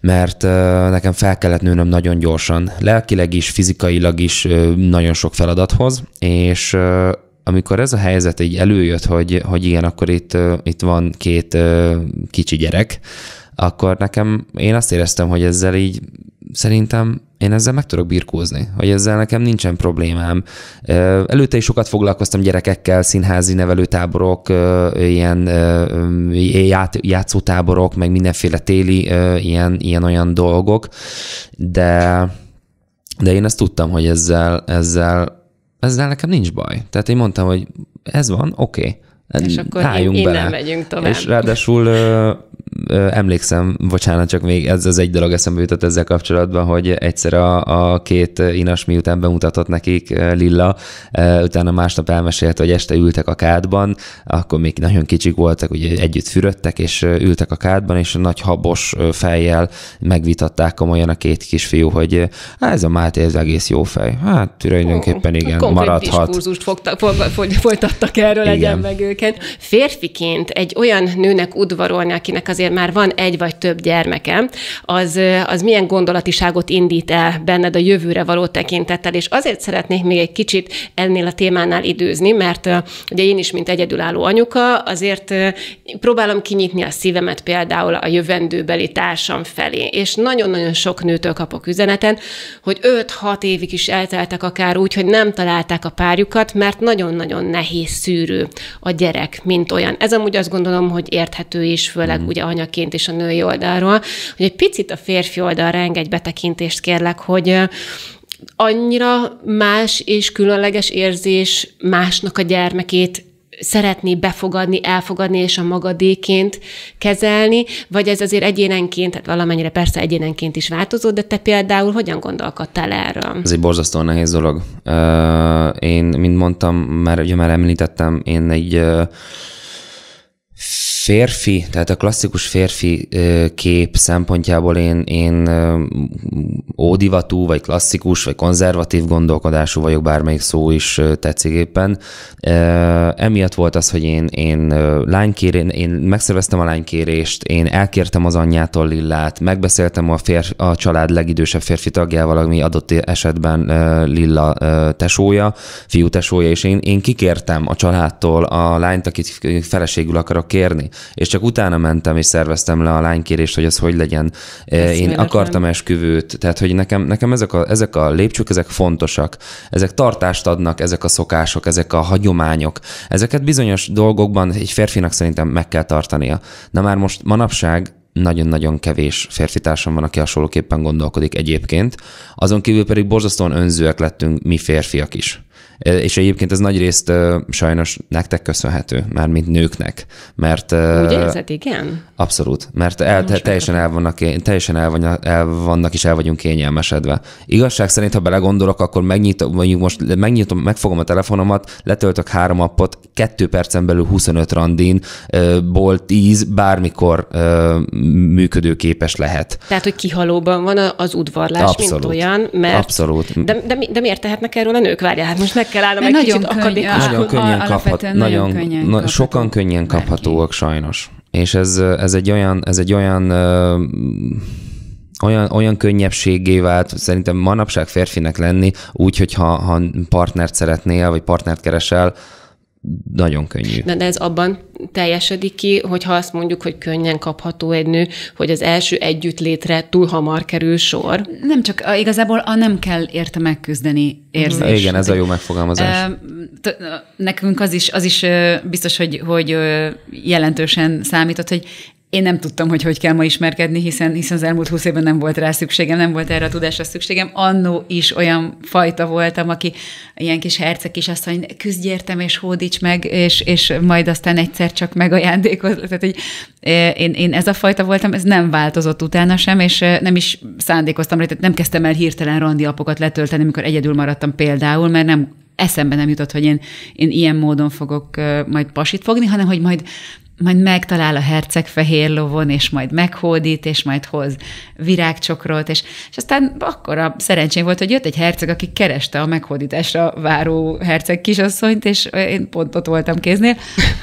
mert ö, nekem fel kellett nőnöm nagyon gyorsan, lelkileg is, fizikailag is ö, nagyon sok feladathoz, és ö, amikor ez a helyzet így előjött, hogy, hogy igen, akkor itt, itt van két kicsi gyerek, akkor nekem, én azt éreztem, hogy ezzel így szerintem én ezzel meg tudok birkózni, hogy ezzel nekem nincsen problémám. Előtte is sokat foglalkoztam gyerekekkel, színházi nevelőtáborok, ilyen játszótáborok, meg mindenféle téli ilyen, ilyen olyan dolgok, de, de én ezt tudtam, hogy ezzel, ezzel ezzel nekem nincs baj. Tehát én mondtam, hogy ez van, oké. Okay. És akkor álljunk én, én bele. nem megyünk tovább. És ráadásul emlékszem, bocsánat, csak még ez az egy dolog eszembe jutott ezzel kapcsolatban, hogy egyszer a, a két inas miután bemutatott nekik Lilla, utána másnap elmesélte, hogy este ültek a kádban, akkor még nagyon kicsik voltak, ugye együtt fürödtek, és ültek a kádban, és nagy habos fejjel megvitatták komolyan a két kisfiú, hogy hát ez a Máté, ez egész jó fej. Hát tulajdonképpen oh, igen, maradhat. fogta, fog, fog, folytattak erről, igen. legyen meg őket. Férfiként egy olyan nőnek udvarolni, akinek azért már van egy vagy több gyermekem, az, az milyen gondolatiságot indít el benned a jövőre való tekintettel, és azért szeretnék még egy kicsit ennél a témánál időzni, mert ugye én is, mint egyedülálló anyuka, azért próbálom kinyitni a szívemet például a jövendőbeli társam felé, és nagyon-nagyon sok nőtől kapok üzeneten, hogy 5-6 évig is elteltek akár úgy, hogy nem találták a párjukat, mert nagyon-nagyon nehéz szűrő a gyerek, mint olyan. Ez amúgy azt gondolom, hogy érthető is, főleg mm. ugye anyaként és a női oldalról, hogy egy picit a férfi oldalra engedj betekintést kérlek, hogy annyira más és különleges érzés másnak a gyermekét szeretni, befogadni, elfogadni és a magadéként kezelni, vagy ez azért egyénenként, tehát valamennyire persze egyénenként is változó, de te például hogyan gondolkodtál erről? Ez egy borzasztóan nehéz dolog. Én, mint mondtam, már, ugye már említettem, én egy férfi, tehát a klasszikus férfi kép szempontjából én, én ódivatú, vagy klasszikus, vagy konzervatív gondolkodású vagyok, bármelyik szó is tetszik éppen. Emiatt volt az, hogy én, én lánykéré, én megszerveztem a lánykérést, én elkértem az anyjától Lillát, megbeszéltem a, fér, a család legidősebb férfi tagjával, ami adott esetben Lilla tesója, fiú tesója, és én, én kikértem a családtól a lányt, akit feleségül akarok kérni és csak utána mentem és szerveztem le a lánykérést, hogy az hogy legyen. Ez Én akartam esküvőt, tehát hogy nekem, nekem ezek, a, ezek a lépcsők, ezek fontosak, ezek tartást adnak, ezek a szokások, ezek a hagyományok. Ezeket bizonyos dolgokban egy férfinak szerintem meg kell tartania. Na már most manapság nagyon-nagyon kevés férfitársam van, aki hasonlóképpen gondolkodik egyébként. Azon kívül pedig borzasztóan önzőek lettünk mi férfiak is. És egyébként ez nagy részt sajnos nektek köszönhető, már mint nőknek, mert... Úgy érzed, igen? Abszolút, mert el, te, teljesen, el vannak, teljesen el, vannak, el vannak és el vagyunk kényelmesedve. Igazság szerint, ha belegondolok, akkor megnyitom, mondjuk most megnyitom, megfogom a telefonomat, letöltök három appot, kettő percen belül 25 randin, ból 10 bármikor működőképes lehet. Tehát, hogy kihalóban van az udvarlás, Abszolút. mint olyan, mert... Abszolút. De, de, de miért tehetnek erről a nők? Várjál, hát most meg kell állnom egy nagyon kicsit könny- akadékos. Nagyon könnyen kaphat, nagyon, könnyen na, sokan könnyen kaphatóak sajnos. És ez, ez egy olyan, ez egy olyan olyan, olyan könnyebbségé vált szerintem manapság férfinek lenni, úgy, hogyha ha partnert szeretnél, vagy partnert keresel, nagyon könnyű. Na, de ez abban teljesedik ki, hogyha azt mondjuk, hogy könnyen kapható egy nő, hogy az első együttlétre túl hamar kerül sor. Nem csak, igazából a nem kell érte megküzdeni érzés. Mm. Igen, ez a jó megfogalmazás. Nekünk az is, az is biztos, hogy, hogy jelentősen számított, hogy én nem tudtam, hogy hogy kell ma ismerkedni, hiszen, hiszen az elmúlt húsz évben nem volt rá szükségem, nem volt erre a tudásra szükségem. Annó is olyan fajta voltam, aki ilyen kis herceg is azt mondja, küzdj értem, és hódíts meg, és, és majd aztán egyszer csak megajándékoz. Tehát, hogy e, én, én ez a fajta voltam, ez nem változott utána sem, és e, nem is szándékoztam hogy tehát nem kezdtem el hirtelen randi apokat letölteni, amikor egyedül maradtam például, mert nem eszembe nem jutott, hogy én, én ilyen módon fogok e, majd pasit fogni, hanem hogy majd majd megtalál a herceg fehér lovon, és majd meghódít, és majd hoz virágcsokrot, és, és aztán akkor a szerencsém volt, hogy jött egy herceg, aki kereste a meghódításra váró herceg kisasszonyt, és én pont ott voltam kéznél,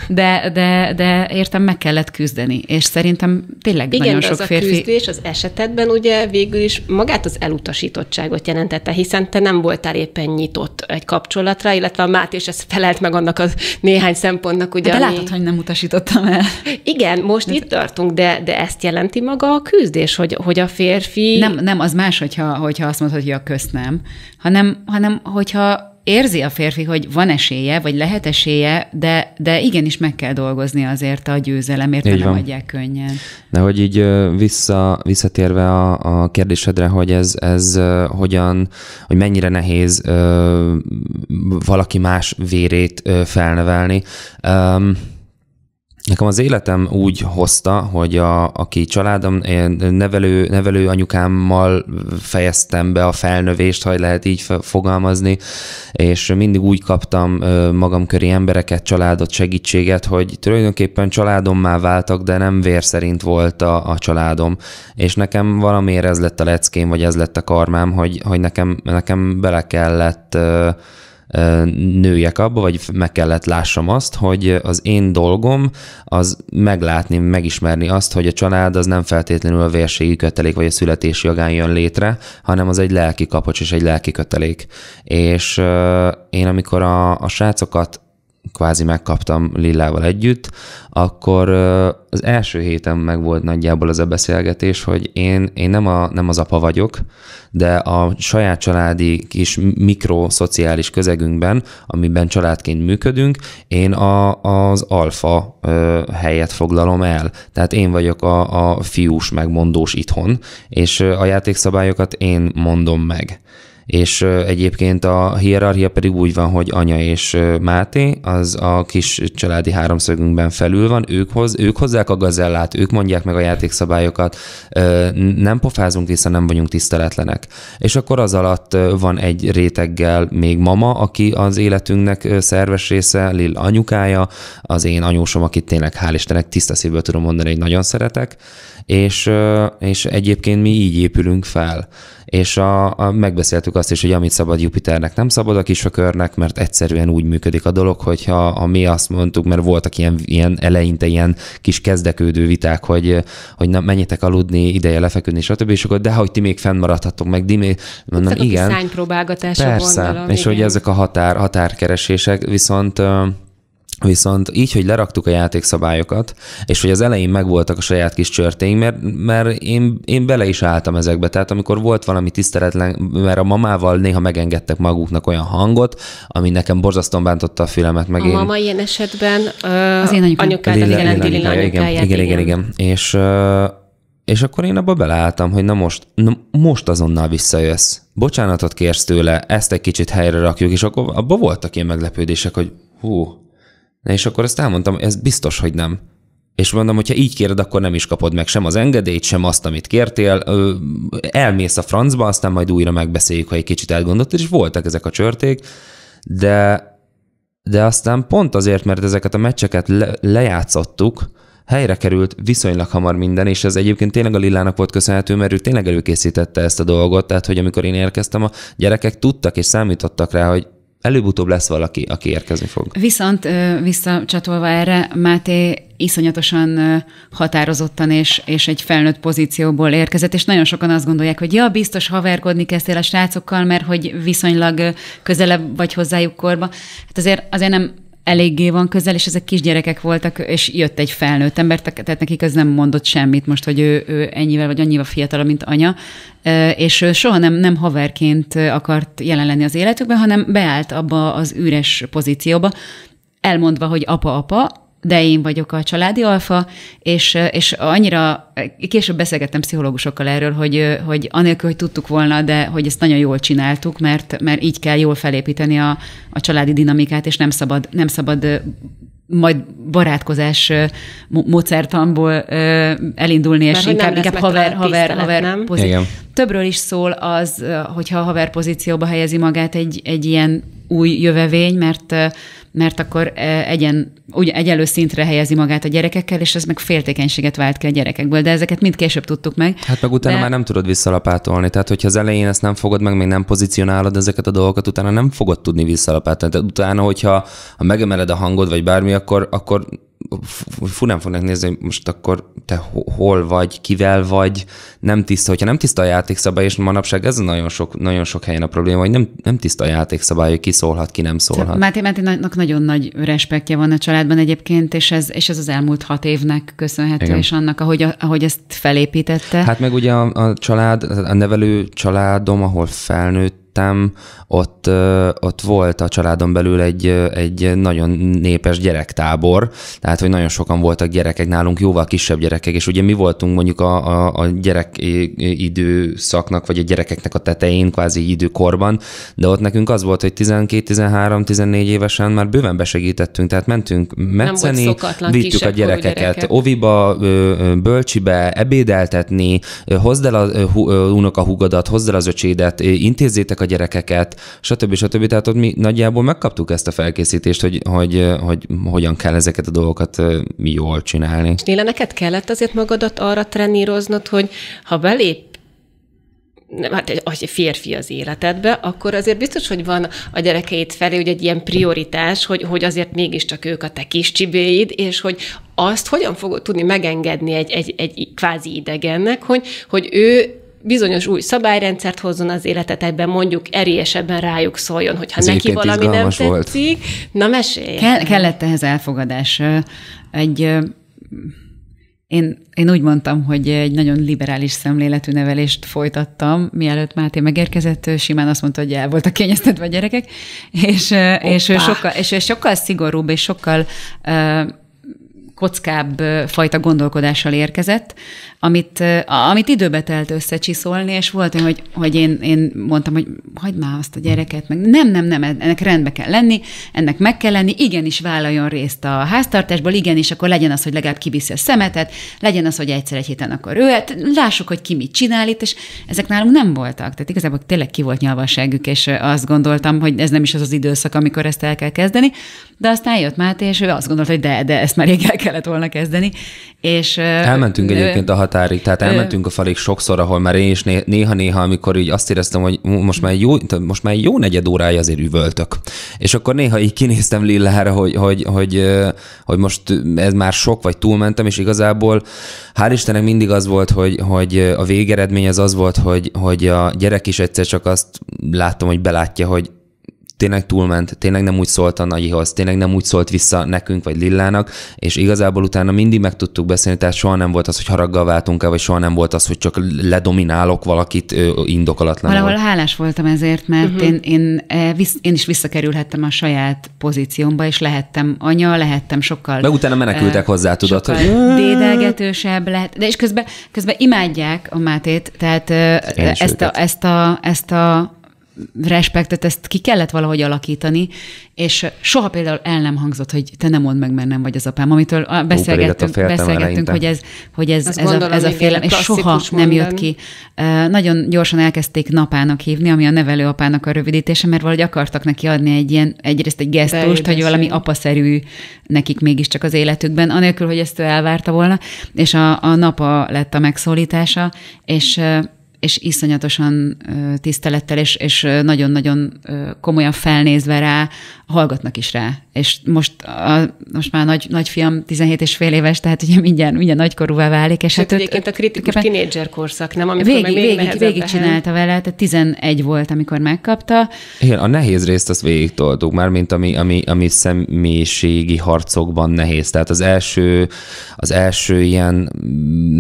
de, de, de értem, meg kellett küzdeni, és szerintem tényleg Igen, nagyon sok az férfi... Igen, a küzdés az esetedben ugye végül is magát az elutasítottságot jelentette, hiszen te nem voltál éppen nyitott egy kapcsolatra, illetve a Máté és ez felelt meg annak az néhány szempontnak, ugye... De ami... látod, hogy nem utasítottam el. Igen, most itt tartunk, de, de ezt jelenti maga a küzdés, hogy, hogy a férfi... Nem, nem, az más, hogyha, hogyha azt mondod, hogy a közt nem, hanem, hanem hogyha érzi a férfi, hogy van esélye, vagy lehet esélye, de, de igenis meg kell dolgozni azért a győzelemért, mert nem adják könnyen. De hogy így vissza, visszatérve a, a kérdésedre, hogy ez, ez hogyan, hogy mennyire nehéz ö, valaki más vérét ö, felnevelni. Nekem az életem úgy hozta, hogy a, aki családom, én nevelő, nevelő anyukámmal fejeztem be a felnövést, ha lehet így fogalmazni, és mindig úgy kaptam magam köré embereket, családot, segítséget, hogy tulajdonképpen családommá váltak, de nem vér szerint volt a, a családom. És nekem valamiért ez lett a leckém, vagy ez lett a karmám, hogy, hogy nekem, nekem bele kellett nőjek abba, vagy meg kellett lássam azt, hogy az én dolgom az meglátni, megismerni azt, hogy a család az nem feltétlenül a vérségi kötelék vagy a születési jogán jön létre, hanem az egy lelki kapocs és egy lelki kötelék. És én amikor a, a srácokat kvázi megkaptam Lillával együtt, akkor az első héten meg volt nagyjából az a beszélgetés, hogy én, én nem, a, nem az apa vagyok, de a saját családi kis mikroszociális közegünkben, amiben családként működünk, én a, az alfa ö, helyet foglalom el. Tehát én vagyok a, a fiús megmondós itthon, és a játékszabályokat én mondom meg és egyébként a hierarchia pedig úgy van, hogy anya és Máté, az a kis családi háromszögünkben felül van, ők, hoz, ők hozzák a gazellát, ők mondják meg a játékszabályokat, nem pofázunk vissza, nem vagyunk tiszteletlenek. És akkor az alatt van egy réteggel még mama, aki az életünknek szerves része, Lil anyukája, az én anyósom, akit tényleg hál' Istennek tiszta szívből tudom mondani, hogy nagyon szeretek, és, és egyébként mi így épülünk fel. És a, a, megbeszéltük azt is, hogy amit szabad Jupiternek, nem szabad a kisökörnek, mert egyszerűen úgy működik a dolog, hogyha ha mi azt mondtuk, mert voltak ilyen, ilyen eleinte ilyen kis kezdekődő viták, hogy, hogy na, menjetek aludni, ideje lefeküdni, stb. És akkor de hogy ti még fennmaradhatok, meg Dimi, mondom, igen. persze, gondolom, és igen. hogy ezek a határ, határkeresések viszont Viszont így, hogy leraktuk a játékszabályokat, és hogy az elején megvoltak a saját kis csörtéink, mert, mert én, én bele is álltam ezekbe. Tehát amikor volt valami tiszteletlen, mert a mamával néha megengedtek maguknak olyan hangot, ami nekem borzasztóan bántotta a fülemet. Meg a én... mama ilyen esetben uh, az én anyukám. anyukádat, Lilla, igen, igen, igen, igen, igen, igen. És, uh, és akkor én abba beleálltam, hogy na most, na most azonnal visszajössz. Bocsánatot kérsz tőle, ezt egy kicsit helyre rakjuk, és akkor abba voltak ilyen meglepődések, hogy hú, Na és akkor azt elmondtam, ez biztos, hogy nem. És mondom, hogy ha így kéred, akkor nem is kapod meg sem az engedélyt, sem azt, amit kértél. Elmész a francba, aztán majd újra megbeszéljük, ha egy kicsit elgondoltad, és voltak ezek a csörték, de, de aztán pont azért, mert ezeket a meccseket le, lejátszottuk, helyre került viszonylag hamar minden, és ez egyébként tényleg a Lillának volt köszönhető, mert ő tényleg előkészítette ezt a dolgot, tehát hogy amikor én érkeztem, a gyerekek tudtak és számítottak rá, hogy előbb-utóbb lesz valaki, aki érkezni fog. Viszont visszacsatolva erre, Máté iszonyatosan határozottan és, és egy felnőtt pozícióból érkezett, és nagyon sokan azt gondolják, hogy ja, biztos haverkodni kezdtél a srácokkal, mert hogy viszonylag közelebb vagy hozzájuk korba. Hát azért, azért nem eléggé van közel, és ezek kisgyerekek voltak, és jött egy felnőtt ember, tehát nekik ez nem mondott semmit most, hogy ő, ő ennyivel vagy annyival fiatalabb, mint anya, és soha nem, nem haverként akart jelen lenni az életükben, hanem beállt abba az üres pozícióba, elmondva, hogy apa-apa, de én vagyok a családi alfa, és, és annyira, később beszélgettem pszichológusokkal erről, hogy, hogy anélkül, hogy tudtuk volna, de hogy ezt nagyon jól csináltuk, mert, mert így kell jól felépíteni a, a családi dinamikát, és nem szabad, nem szabad majd barátkozás mozertamból elindulni, és Mert inkább, inkább haver, haver, haver pozíció. Többről is szól az, hogyha a haver pozícióba helyezi magát egy, egy ilyen új jövevény, mert, mert akkor e, egyen, úgy egyenlő szintre helyezi magát a gyerekekkel, és ez meg féltékenységet vált ki a gyerekekből, de ezeket mind később tudtuk meg. Hát meg utána de... már nem tudod visszalapátolni, tehát hogyha az elején ezt nem fogod meg, még nem pozícionálod ezeket a dolgokat, utána nem fogod tudni visszalapátolni. Tehát utána, hogyha ha megemeled a hangod, vagy bármi, akkor, akkor furán fognak nézni, hogy most akkor te hol vagy, kivel vagy, nem tiszta, hogyha nem tiszta a játékszabály, és manapság ez nagyon sok, nagyon sok helyen a probléma, hogy nem, nem tiszta a játékszabály, hogy ki szólhat, ki nem szólhat. Máté Máténak nagyon nagy respektje van a családban egyébként, és ez, és ez az elmúlt hat évnek köszönhető, Igen. és annak, ahogy, a, ahogy ezt felépítette. Hát meg ugye a, a család, a nevelő családom, ahol felnőtt lettem, ott, ott volt a családon belül egy, egy nagyon népes gyerektábor, tehát hogy nagyon sokan voltak gyerekek, nálunk jóval kisebb gyerekek, és ugye mi voltunk mondjuk a, a, a gyerek időszaknak, vagy a gyerekeknek a tetején, kvázi időkorban, de ott nekünk az volt, hogy 12-13-14 évesen már bőven besegítettünk, tehát mentünk mecceni, vittük a gyerekeket gyerekek. oviba, bölcsibe, ebédeltetni, hozd el a unokahúgadat, hozd el az öcsédet, intézzétek a gyerekeket, stb. stb. Tehát ott mi nagyjából megkaptuk ezt a felkészítést, hogy, hogy, hogy hogyan kell ezeket a dolgokat mi jól csinálni. És Néla, neked kellett azért magadat arra treníroznod, hogy ha belép nem, hát egy, egy férfi az életedbe, akkor azért biztos, hogy van a gyerekeid felé ugye egy ilyen prioritás, hogy, hogy azért mégiscsak ők a te kis csibéid, és hogy azt hogyan fogod tudni megengedni egy, egy, egy kvázi idegennek, hogy, hogy ő bizonyos új szabályrendszert hozzon az életetekben, mondjuk erélyesebben rájuk szóljon, hogyha Ez neki valami nem tetszik. Volt. Na, mesélj! Kell, kellett ehhez elfogadás. Egy én, én úgy mondtam, hogy egy nagyon liberális szemléletű nevelést folytattam, mielőtt Máté megérkezett, simán azt mondta, hogy el voltak kényeztetve a gyerekek, és, és, és, sokkal, és sokkal szigorúbb, és sokkal kockább fajta gondolkodással érkezett, amit, amit időbe telt összecsiszolni, és volt olyan, hogy, hogy én, én mondtam, hogy hagyd már azt a gyereket, meg nem, nem, nem, ennek rendbe kell lenni, ennek meg kell lenni, igenis vállaljon részt a háztartásból, igenis, akkor legyen az, hogy legalább kiviszi a szemetet, legyen az, hogy egyszer egy héten akkor ő, hát lássuk, hogy ki mit csinál itt, és ezek nálunk nem voltak. Tehát igazából tényleg ki volt nyalvaságuk, és azt gondoltam, hogy ez nem is az az időszak, amikor ezt el kell kezdeni, de aztán jött Máté, és ő azt gondolta, hogy de, de ezt már rég el kell kellett volna kezdeni. És, elmentünk ö, egyébként a határig, tehát elmentünk ö, a falig sokszor, ahol már én is néha-néha, amikor így azt éreztem, hogy most már jó, most már jó negyed órája azért üvöltök. És akkor néha így kinéztem Lillára, hogy, hogy, hogy, hogy most ez már sok, vagy túlmentem, és igazából hál' Istennek mindig az volt, hogy, hogy a végeredmény az az volt, hogy, hogy a gyerek is egyszer csak azt láttam, hogy belátja, hogy tényleg túlment, tényleg nem úgy szólt a nagyihoz, tényleg nem úgy szólt vissza nekünk vagy Lillának, és igazából utána mindig meg tudtuk beszélni, tehát soha nem volt az, hogy haraggal váltunk el, vagy soha nem volt az, hogy csak ledominálok valakit indokolatlanul. Valahol hálás voltam ezért, mert uh-huh. én, én, e, én is visszakerülhettem a saját pozíciómba, és lehettem anya, lehettem sokkal... Meg utána menekültek uh, hozzá, tudod, hogy... dédelgetősebb lehet, de és közben, közben imádják a Mátét, tehát ezt, a, ezt, a, ezt a respektet, ezt ki kellett valahogy alakítani, és soha például el nem hangzott, hogy te nem mondd meg, mert nem vagy az apám, amitől ah, beszélgettünk, Ó, hát a beszélgettünk hogy ez, hogy ez, ez, gondolom, a, ez a félelem, és soha mondani. nem jött ki. Nagyon gyorsan elkezdték napának hívni, ami a nevelőapának a rövidítése, mert valahogy akartak neki adni egy ilyen, egyrészt egy gesztust, hogy valami apaszerű nekik mégiscsak az életükben, anélkül, hogy ezt ő elvárta volna, és a, a napa lett a megszólítása, és és iszonyatosan tisztelettel, és, és nagyon-nagyon komolyan felnézve rá, hallgatnak is rá. És most, a, most már nagy, nagyfiam 17 és fél éves, tehát ugye mindjárt, mindjárt nagykorúvá válik. És hát egyébként a kritikus képen... tinédzser korszak, nem? Amikor végig, még végig, végig csinálta vele, tehát 11 volt, amikor megkapta. Igen, a nehéz részt azt végig toltuk már, mint ami, ami, ami személyiségi harcokban nehéz. Tehát az első, az első ilyen mm,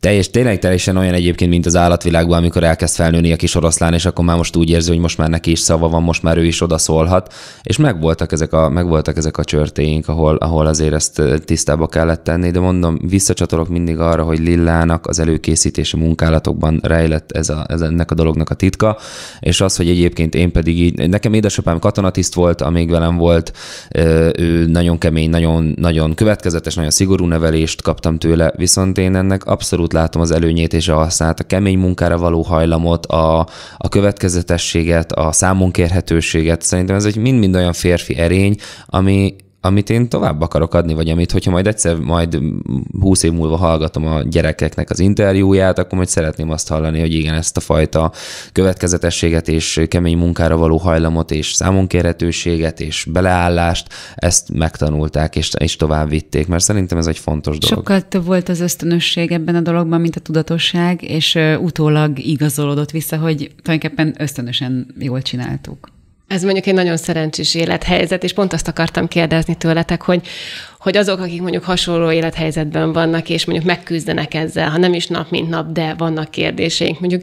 teljes, tényleg teljesen olyan egyébként, mint az állatvilágban, amikor elkezd felnőni a kis oroszlán, és akkor már most úgy érzi, hogy most már neki is szava van, most már ő is odaszólhat. És megvoltak ezek a, megvoltak ezek a csörtéink, ahol, ahol azért ezt tisztába kellett tenni, de mondom, visszacsatolok mindig arra, hogy Lillának az előkészítési munkálatokban rejlett ez, a, ez ennek a dolognak a titka, és az, hogy egyébként én pedig így, nekem édesapám katonatiszt volt, amíg velem volt, ő nagyon kemény, nagyon, nagyon következetes, nagyon szigorú nevelést kaptam tőle, viszont én ennek abszolút abszolút látom az előnyét és a hasznát, a kemény munkára való hajlamot, a, a következetességet, a számonkérhetőséget. Szerintem ez egy mind-mind olyan férfi erény, ami amit én tovább akarok adni, vagy amit, hogyha majd egyszer, majd húsz év múlva hallgatom a gyerekeknek az interjúját, akkor majd szeretném azt hallani, hogy igen, ezt a fajta következetességet és kemény munkára való hajlamot és számunkérhetőséget és beleállást, ezt megtanulták és, és tovább vitték, mert szerintem ez egy fontos dolog. Sokkal több volt az ösztönösség ebben a dologban, mint a tudatosság, és utólag igazolódott vissza, hogy tulajdonképpen ösztönösen jól csináltuk. Ez mondjuk egy nagyon szerencsés élethelyzet, és pont azt akartam kérdezni tőletek, hogy, hogy azok, akik mondjuk hasonló élethelyzetben vannak, és mondjuk megküzdenek ezzel, ha nem is nap, mint nap, de vannak kérdéseink, mondjuk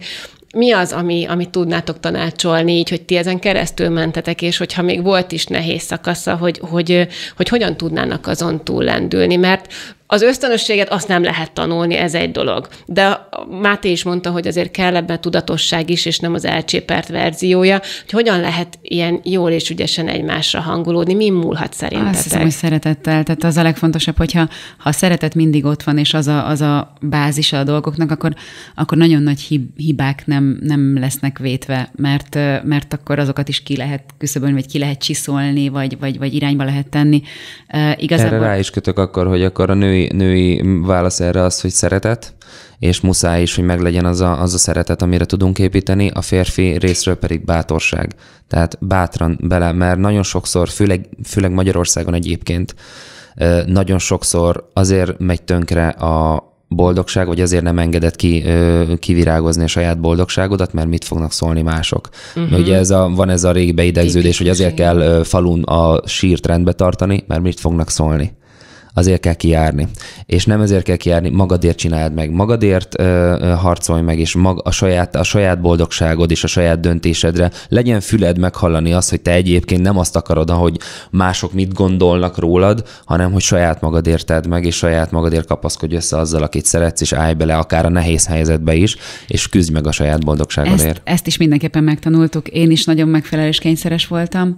mi az, ami, amit tudnátok tanácsolni, így, hogy ti ezen keresztül mentetek, és hogyha még volt is nehéz szakasza, hogy, hogy, hogy hogyan tudnának azon túllendülni, mert az ösztönösséget azt nem lehet tanulni, ez egy dolog. De Máté is mondta, hogy azért kell ebben tudatosság is, és nem az elcsépert verziója, hogy hogyan lehet ilyen jól és ügyesen egymásra hangolódni, mi múlhat szerintetek? Azt hiszem, hogy szeretettel. Tehát az a legfontosabb, hogyha ha a szeretet mindig ott van, és az a, az a bázisa a dolgoknak, akkor, akkor nagyon nagy hibák nem, nem lesznek vétve, mert, mert akkor azokat is ki lehet küszöbölni, vagy ki lehet csiszolni, vagy, vagy, vagy irányba lehet tenni. Uh, igazából... Erre rá is kötök akkor, hogy akkor a női női, női válasz erre az, hogy szeretet, és muszáj is, hogy meglegyen az a, az a szeretet, amire tudunk építeni, a férfi részről pedig bátorság. Tehát bátran bele, mert nagyon sokszor, főleg, főleg Magyarországon egyébként, nagyon sokszor azért megy tönkre a, boldogság, vagy azért nem engedett ki, kivirágozni a saját boldogságodat, mert mit fognak szólni mások. Uh-huh. Mhm. Mert ugye ez a, van ez a régi beidegződés, hogy azért kell falun a sírt rendbe tartani, mert mit fognak szólni azért kell kiárni. És nem ezért kell kiárni, magadért csináld meg, magadért ö, ö, harcolj meg, és mag, a, saját, a saját boldogságod és a saját döntésedre legyen füled meghallani azt, hogy te egyébként nem azt akarod, ahogy mások mit gondolnak rólad, hanem hogy saját magadért tedd meg, és saját magadért kapaszkodj össze azzal, akit szeretsz, és állj bele akár a nehéz helyzetbe is, és küzdj meg a saját boldogságodért. Ezt, ezt is mindenképpen megtanultuk. Én is nagyon megfelelős kényszeres voltam.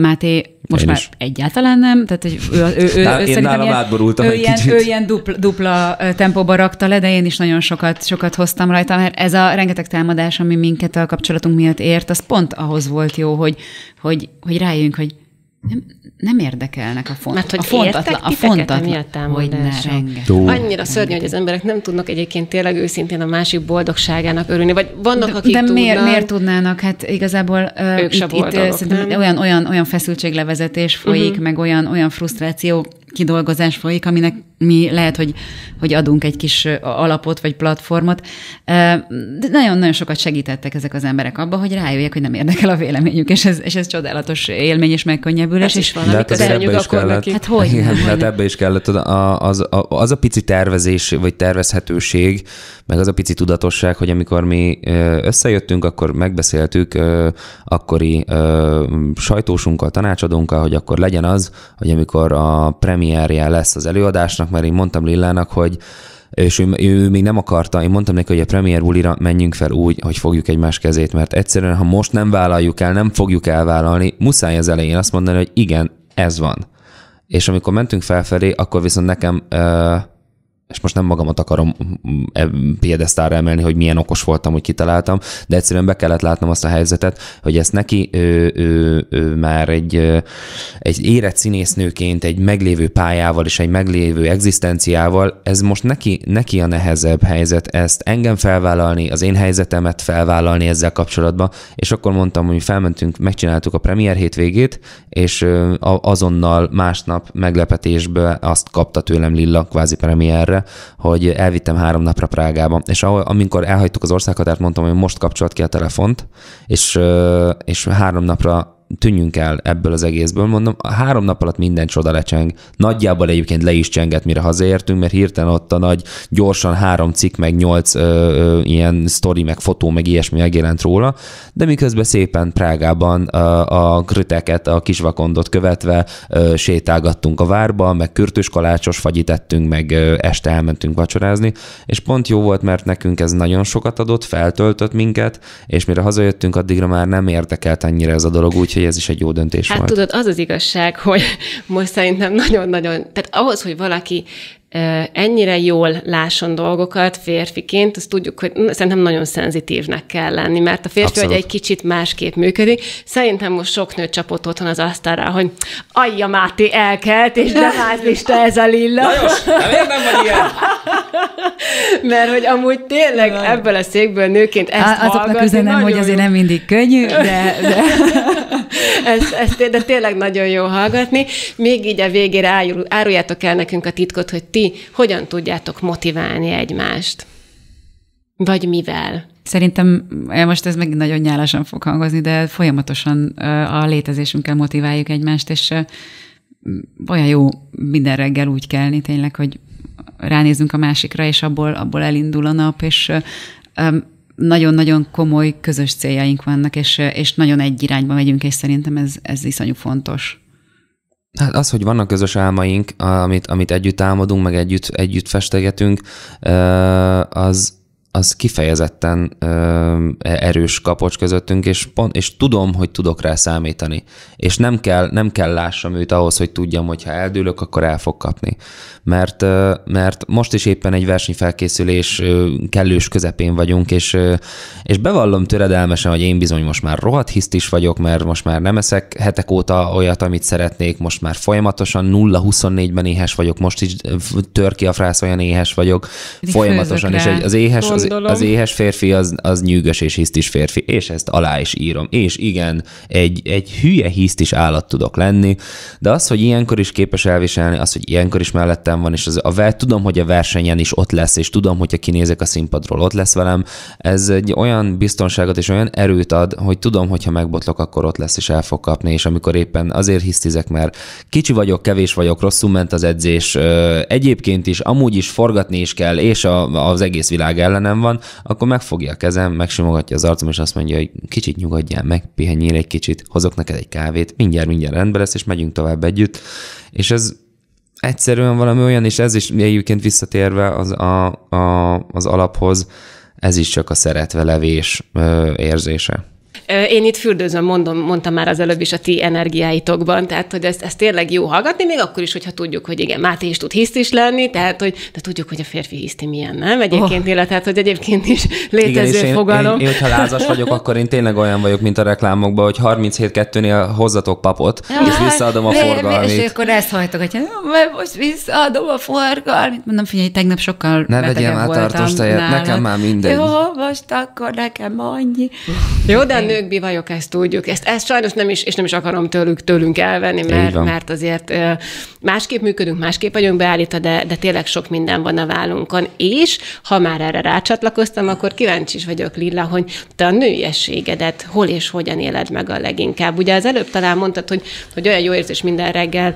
Máté most én már is. egyáltalán nem, tehát hogy ő, ő, ő, Na, ő én nálam ilyen, ő egy ilyen, Ő ilyen dupla, dupla tempóba rakta le, de én is nagyon sokat, sokat hoztam rajta, mert ez a rengeteg támadás, ami minket a kapcsolatunk miatt ért, az pont ahhoz volt jó, hogy, hogy, hogy rájöjjünk, hogy nem, nem érdekelnek a font. Mert hogy a fontatlan, a fontatlan, a hogy ne, Annyira szörnyű, hogy az emberek nem tudnak egyébként tényleg őszintén a másik boldogságának örülni, vagy vannak, de, akik De miért, tudnak, miért tudnának? Hát igazából uh, itt, boldogok, itt szerintem olyan, olyan, olyan feszültséglevezetés folyik, uh-huh. meg olyan, olyan frusztráció kidolgozás folyik, aminek mi lehet, hogy, hogy adunk egy kis alapot vagy platformot. De nagyon-nagyon sokat segítettek ezek az emberek abban, hogy rájöjjek, hogy nem érdekel a véleményük, és ez, és ez csodálatos élmény és megkönnyebbülés. Hát, hát is van, amit az ebbe akkor kellett, nekik. Hát hogy igen, nem, hát ebbe is kellett Az, az, a, az a pici tervezés, vagy tervezhetőség, meg az a pici tudatosság, hogy amikor mi összejöttünk, akkor megbeszéltük akkori sajtósunkkal, tanácsadónkkal, hogy akkor legyen az, hogy amikor a premi premierje lesz az előadásnak, mert én mondtam Lillának, hogy és ő, ő még nem akarta, én mondtam neki, hogy a premier bulira menjünk fel úgy, hogy fogjuk egymás kezét, mert egyszerűen, ha most nem vállaljuk el, nem fogjuk elvállalni, muszáj az elején azt mondani, hogy igen, ez van. És amikor mentünk felfelé, akkor viszont nekem uh, és most nem magamat akarom mm, mm, e, példesztára emelni, hogy milyen okos voltam, hogy kitaláltam, de egyszerűen be kellett látnom azt a helyzetet, hogy ezt neki ő, ő, ő már egy, egy érett színésznőként, egy meglévő pályával és egy meglévő egzisztenciával, ez most neki, neki a nehezebb helyzet ezt engem felvállalni, az én helyzetemet felvállalni ezzel kapcsolatban, és akkor mondtam, hogy felmentünk, megcsináltuk a premier hétvégét, és azonnal másnap meglepetésből azt kapta tőlem Lilla kvázi premierre, hogy elvittem három napra Prágába. És ahol, amikor elhagytuk az országhatárt, mondtam, hogy most kapcsolt ki a telefont, és, és három napra tűnjünk el ebből az egészből, mondom, a három nap alatt minden csoda lecseng. Nagyjából egyébként le is csengett, mire hazaértünk, mert hirtelen ott a nagy, gyorsan három cikk, meg nyolc ö, ö, ilyen sztori, meg fotó, meg ilyesmi megjelent róla, de miközben szépen Prágában a, a kriteket, a kisvakondot követve ö, sétálgattunk a várba, meg kürtős kalácsos fagyit ettünk, meg ö, este elmentünk vacsorázni, és pont jó volt, mert nekünk ez nagyon sokat adott, feltöltött minket, és mire hazajöttünk, addigra már nem érdekelt annyira ez a dolog, úgy úgyhogy ez is egy jó döntés hát, volt. Hát tudod, az az igazság, hogy most szerintem nagyon-nagyon, tehát ahhoz, hogy valaki ennyire jól lásson dolgokat férfiként, azt tudjuk, hogy szerintem nagyon szenzitívnek kell lenni, mert a férfi hogy egy kicsit másképp működik. Szerintem most sok nő csapott otthon az asztalra, hogy Ajja Máté elkelt, és de házlista ez a lilla. Lajos, de nem vagy ilyen? Mert hogy amúgy tényleg Jaj. ebből a székből nőként ezt Azoknak üzenem, hogy azért nem mindig könnyű, de... de... ez, ez, de tényleg nagyon jó hallgatni. Még így a végére ájul, áruljátok el nekünk a titkot, hogy ti hogyan tudjátok motiválni egymást. Vagy mivel? Szerintem most ez meg nagyon nyálasan fog hangozni, de folyamatosan a létezésünkkel motiváljuk egymást, és olyan jó minden reggel úgy kelni tényleg, hogy ránézzünk a másikra, és abból, abból elindul a nap, és nagyon-nagyon komoly közös céljaink vannak, és, és nagyon egy irányba megyünk, és szerintem ez, ez iszonyú fontos. Hát az, hogy vannak közös álmaink, amit, amit együtt álmodunk, meg együtt, együtt festegetünk, az, az kifejezetten ö, erős kapocs közöttünk, és, pont, és tudom, hogy tudok rá számítani. És nem kell, nem kell lássam őt ahhoz, hogy tudjam, hogy ha eldőlök, akkor el fog kapni. Mert, ö, mert most is éppen egy versenyfelkészülés ö, kellős közepén vagyunk, és, ö, és bevallom töredelmesen, hogy én bizony most már rohadt hisztis vagyok, mert most már nem eszek hetek óta olyat, amit szeretnék, most már folyamatosan 0-24-ben éhes vagyok, most is tör ki a frász, olyan éhes vagyok, folyamatosan, és egy, az éhes, az gondolom. Az, az éhes férfi az, az nyűgös és hisztis férfi, és ezt alá is írom. És igen, egy, egy hülye hisztis állat tudok lenni, de az, hogy ilyenkor is képes elviselni, az, hogy ilyenkor is mellettem van, és az, a, tudom, hogy a versenyen is ott lesz, és tudom, hogyha kinézek a színpadról, ott lesz velem, ez egy olyan biztonságot és olyan erőt ad, hogy tudom, hogyha megbotlok, akkor ott lesz, és el fog kapni, és amikor éppen azért hisztizek, mert kicsi vagyok, kevés vagyok, rosszul ment az edzés, egyébként is, amúgy is forgatni is kell, és a, az egész világ ellenem kezem van, akkor megfogja a kezem, megsimogatja az arcom, és azt mondja, hogy kicsit nyugodjál meg, pihenjél egy kicsit, hozok neked egy kávét, mindjárt, mindjárt rendben lesz, és megyünk tovább együtt. És ez egyszerűen valami olyan, és ez is egyébként visszatérve az, a, a, az alaphoz, ez is csak a szeretvelevés ö, érzése. Én itt fürdőzöm, mondom, mondtam már az előbb is a ti energiáitokban, tehát hogy ezt, ezt tényleg jó hallgatni, még akkor is, hogyha tudjuk, hogy igen, Máté is tud is lenni, tehát hogy de tudjuk, hogy a férfi hiszti milyen, nem? Egyébként, oh. tehát hogy egyébként is létező igen, fogalom. Én, én, én, hogyha lázas vagyok, akkor én tényleg olyan vagyok, mint a reklámokban, hogy 37-2-nél hozzatok papot, ja, és hát visszaadom a forgalmit. És akkor ezt hajtok, hogy hm, most visszaadom a forgalmit. Mondom, figyelj, tegnap sokkal Ne vegyem át tartós tejet, nekem már mindegy. Jó, most akkor nekem annyi. Jó, de a nő nők bivajok, ezt tudjuk. Ezt, ezt sajnos nem is, és nem is akarom tőlük, tőlünk elvenni, mert, mert azért másképp működünk, másképp vagyunk beállítva, de, de tényleg sok minden van a vállunkon. És ha már erre rácsatlakoztam, akkor kíváncsi is vagyok, Lilla, hogy te a nőiességedet hol és hogyan éled meg a leginkább. Ugye az előbb talán mondtad, hogy, hogy olyan jó érzés minden reggel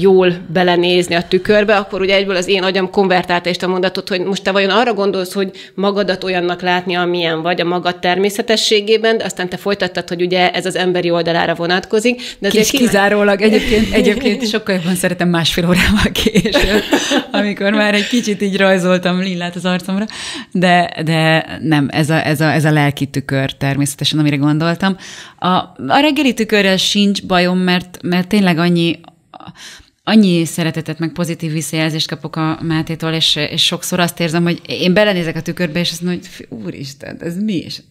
jól belenézni a tükörbe, akkor ugye egyből az én agyam konvertálta is a mondatot, hogy most te vajon arra gondolsz, hogy magadat olyannak látni, amilyen vagy a magad természetességében, de aztán te folytattad, hogy ugye ez az emberi oldalára vonatkozik. De Kis kíván... kizárólag, egyébként, egyébként sokkal jobban szeretem másfél órával később, amikor már egy kicsit így rajzoltam lillát az arcomra, de, de nem, ez a, ez, a, ez a lelki tükör természetesen, amire gondoltam. A, a reggeli tükörrel sincs bajom, mert, mert tényleg annyi, annyi szeretetet, meg pozitív visszajelzést kapok a Mátétól, és, és sokszor azt érzem, hogy én belenézek a tükörbe, és azt mondom, hogy úristen, ez mi is?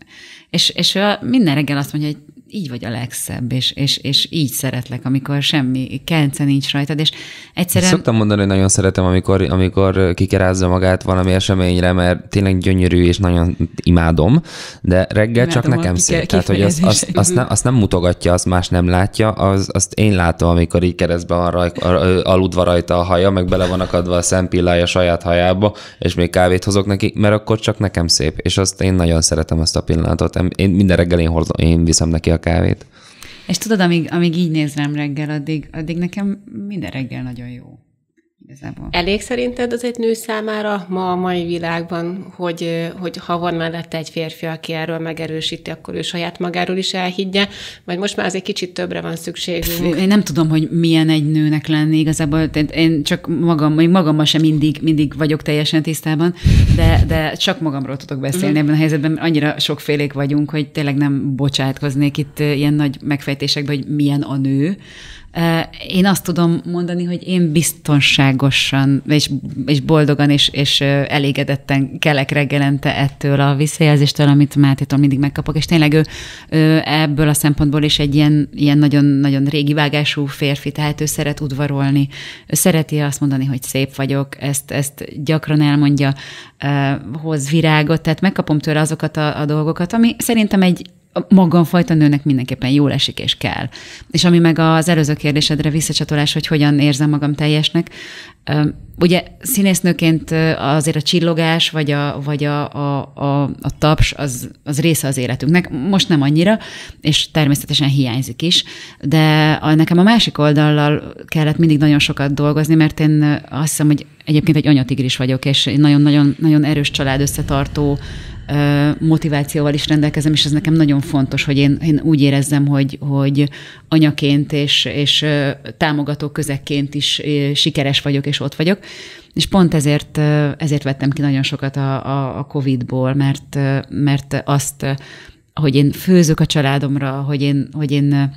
És, és ő minden reggel azt mondja, hogy így vagy a legszebb, és, és, és így szeretlek, amikor semmi kence nincs rajtad, és egyszerűen... Szoktam mondani, hogy nagyon szeretem, amikor, amikor kikerázza magát valami eseményre, mert tényleg gyönyörű, és nagyon imádom, de reggel imádom csak nekem szép. Tehát, hogy azt, az az nem, az nem mutogatja, azt más nem látja, az, azt én látom, amikor így keresztben van raj, aludva rajta a haja, meg bele van akadva a szempillája a saját hajába, és még kávét hozok neki, mert akkor csak nekem szép, és azt én nagyon szeretem azt a pillanatot. Én minden reggel én, hozom én viszem neki a kávét. És tudod, amíg, amíg így néz rám reggel, addig, addig nekem minden reggel nagyon jó igazából. Elég szerinted az egy nő számára ma a mai világban, hogy, hogy ha van mellette egy férfi, aki erről megerősíti, akkor ő saját magáról is elhiggye, vagy most már az egy kicsit többre van szükségünk? Én nem tudom, hogy milyen egy nőnek lenni igazából, én csak magam, én magammal sem mindig, mindig vagyok teljesen tisztában, de, de csak magamról tudok beszélni mhm. ebben a helyzetben, annyira sokfélék vagyunk, hogy tényleg nem bocsátkoznék itt ilyen nagy megfejtésekbe, hogy milyen a nő, én azt tudom mondani, hogy én biztonságosan és, és boldogan és, és elégedetten kelek reggelente ettől a visszajelzéstől, amit Mátétól mindig megkapok, és tényleg ő, ő ebből a szempontból is egy ilyen, ilyen nagyon, nagyon régi vágású férfi, tehát ő szeret udvarolni, ő szereti azt mondani, hogy szép vagyok, ezt, ezt gyakran elmondja, hoz virágot, tehát megkapom tőle azokat a, a dolgokat, ami szerintem egy magamfajta nőnek mindenképpen jól esik és kell. És ami meg az előző kérdésedre visszacsatolás, hogy hogyan érzem magam teljesnek, ugye színésznőként azért a csillogás, vagy a, vagy a, a, a, a taps, az, az része az életünknek. Most nem annyira, és természetesen hiányzik is, de a, nekem a másik oldallal kellett mindig nagyon sokat dolgozni, mert én azt hiszem, hogy egyébként egy anyatigris vagyok, és nagyon-nagyon nagyon erős család összetartó motivációval is rendelkezem, és ez nekem nagyon fontos, hogy én, én úgy érezzem, hogy, hogy anyaként és, és támogató közekként is sikeres vagyok, és ott vagyok. És pont ezért, ezért vettem ki nagyon sokat a, a, a COVID-ból, mert, mert azt, hogy én főzök a családomra, hogy én, hogy én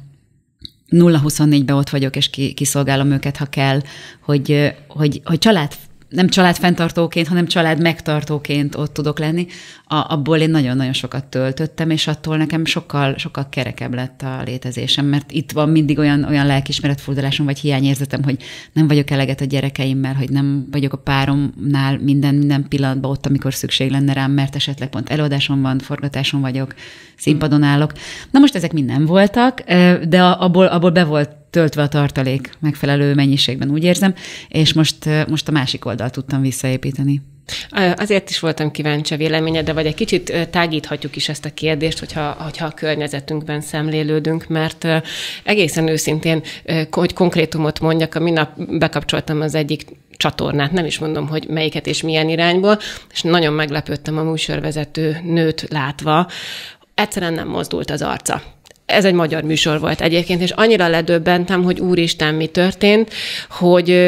0-24-ben ott vagyok, és kiszolgálom őket, ha kell, hogy, hogy, hogy család nem család fenntartóként, hanem család megtartóként ott tudok lenni, a, abból én nagyon-nagyon sokat töltöttem, és attól nekem sokkal, sokkal kerekebb lett a létezésem, mert itt van mindig olyan, olyan lelkismeretfordulásom, vagy hiányérzetem, hogy nem vagyok eleget a gyerekeimmel, hogy nem vagyok a páromnál minden, minden pillanatban ott, amikor szükség lenne rám, mert esetleg pont előadásom van, forgatáson vagyok, színpadon állok. Na most ezek mind nem voltak, de abból, abból be volt töltve a tartalék megfelelő mennyiségben, úgy érzem, és most, most a másik oldalt tudtam visszaépíteni. Azért is voltam kíváncsi a véleményedre, vagy egy kicsit tágíthatjuk is ezt a kérdést, hogyha, hogyha a környezetünkben szemlélődünk, mert egészen őszintén, hogy konkrétumot mondjak, a minap bekapcsoltam az egyik csatornát, nem is mondom, hogy melyiket és milyen irányból, és nagyon meglepődtem a műsorvezető nőt látva, egyszerűen nem mozdult az arca ez egy magyar műsor volt egyébként, és annyira ledöbbentem, hogy úristen, mi történt, hogy,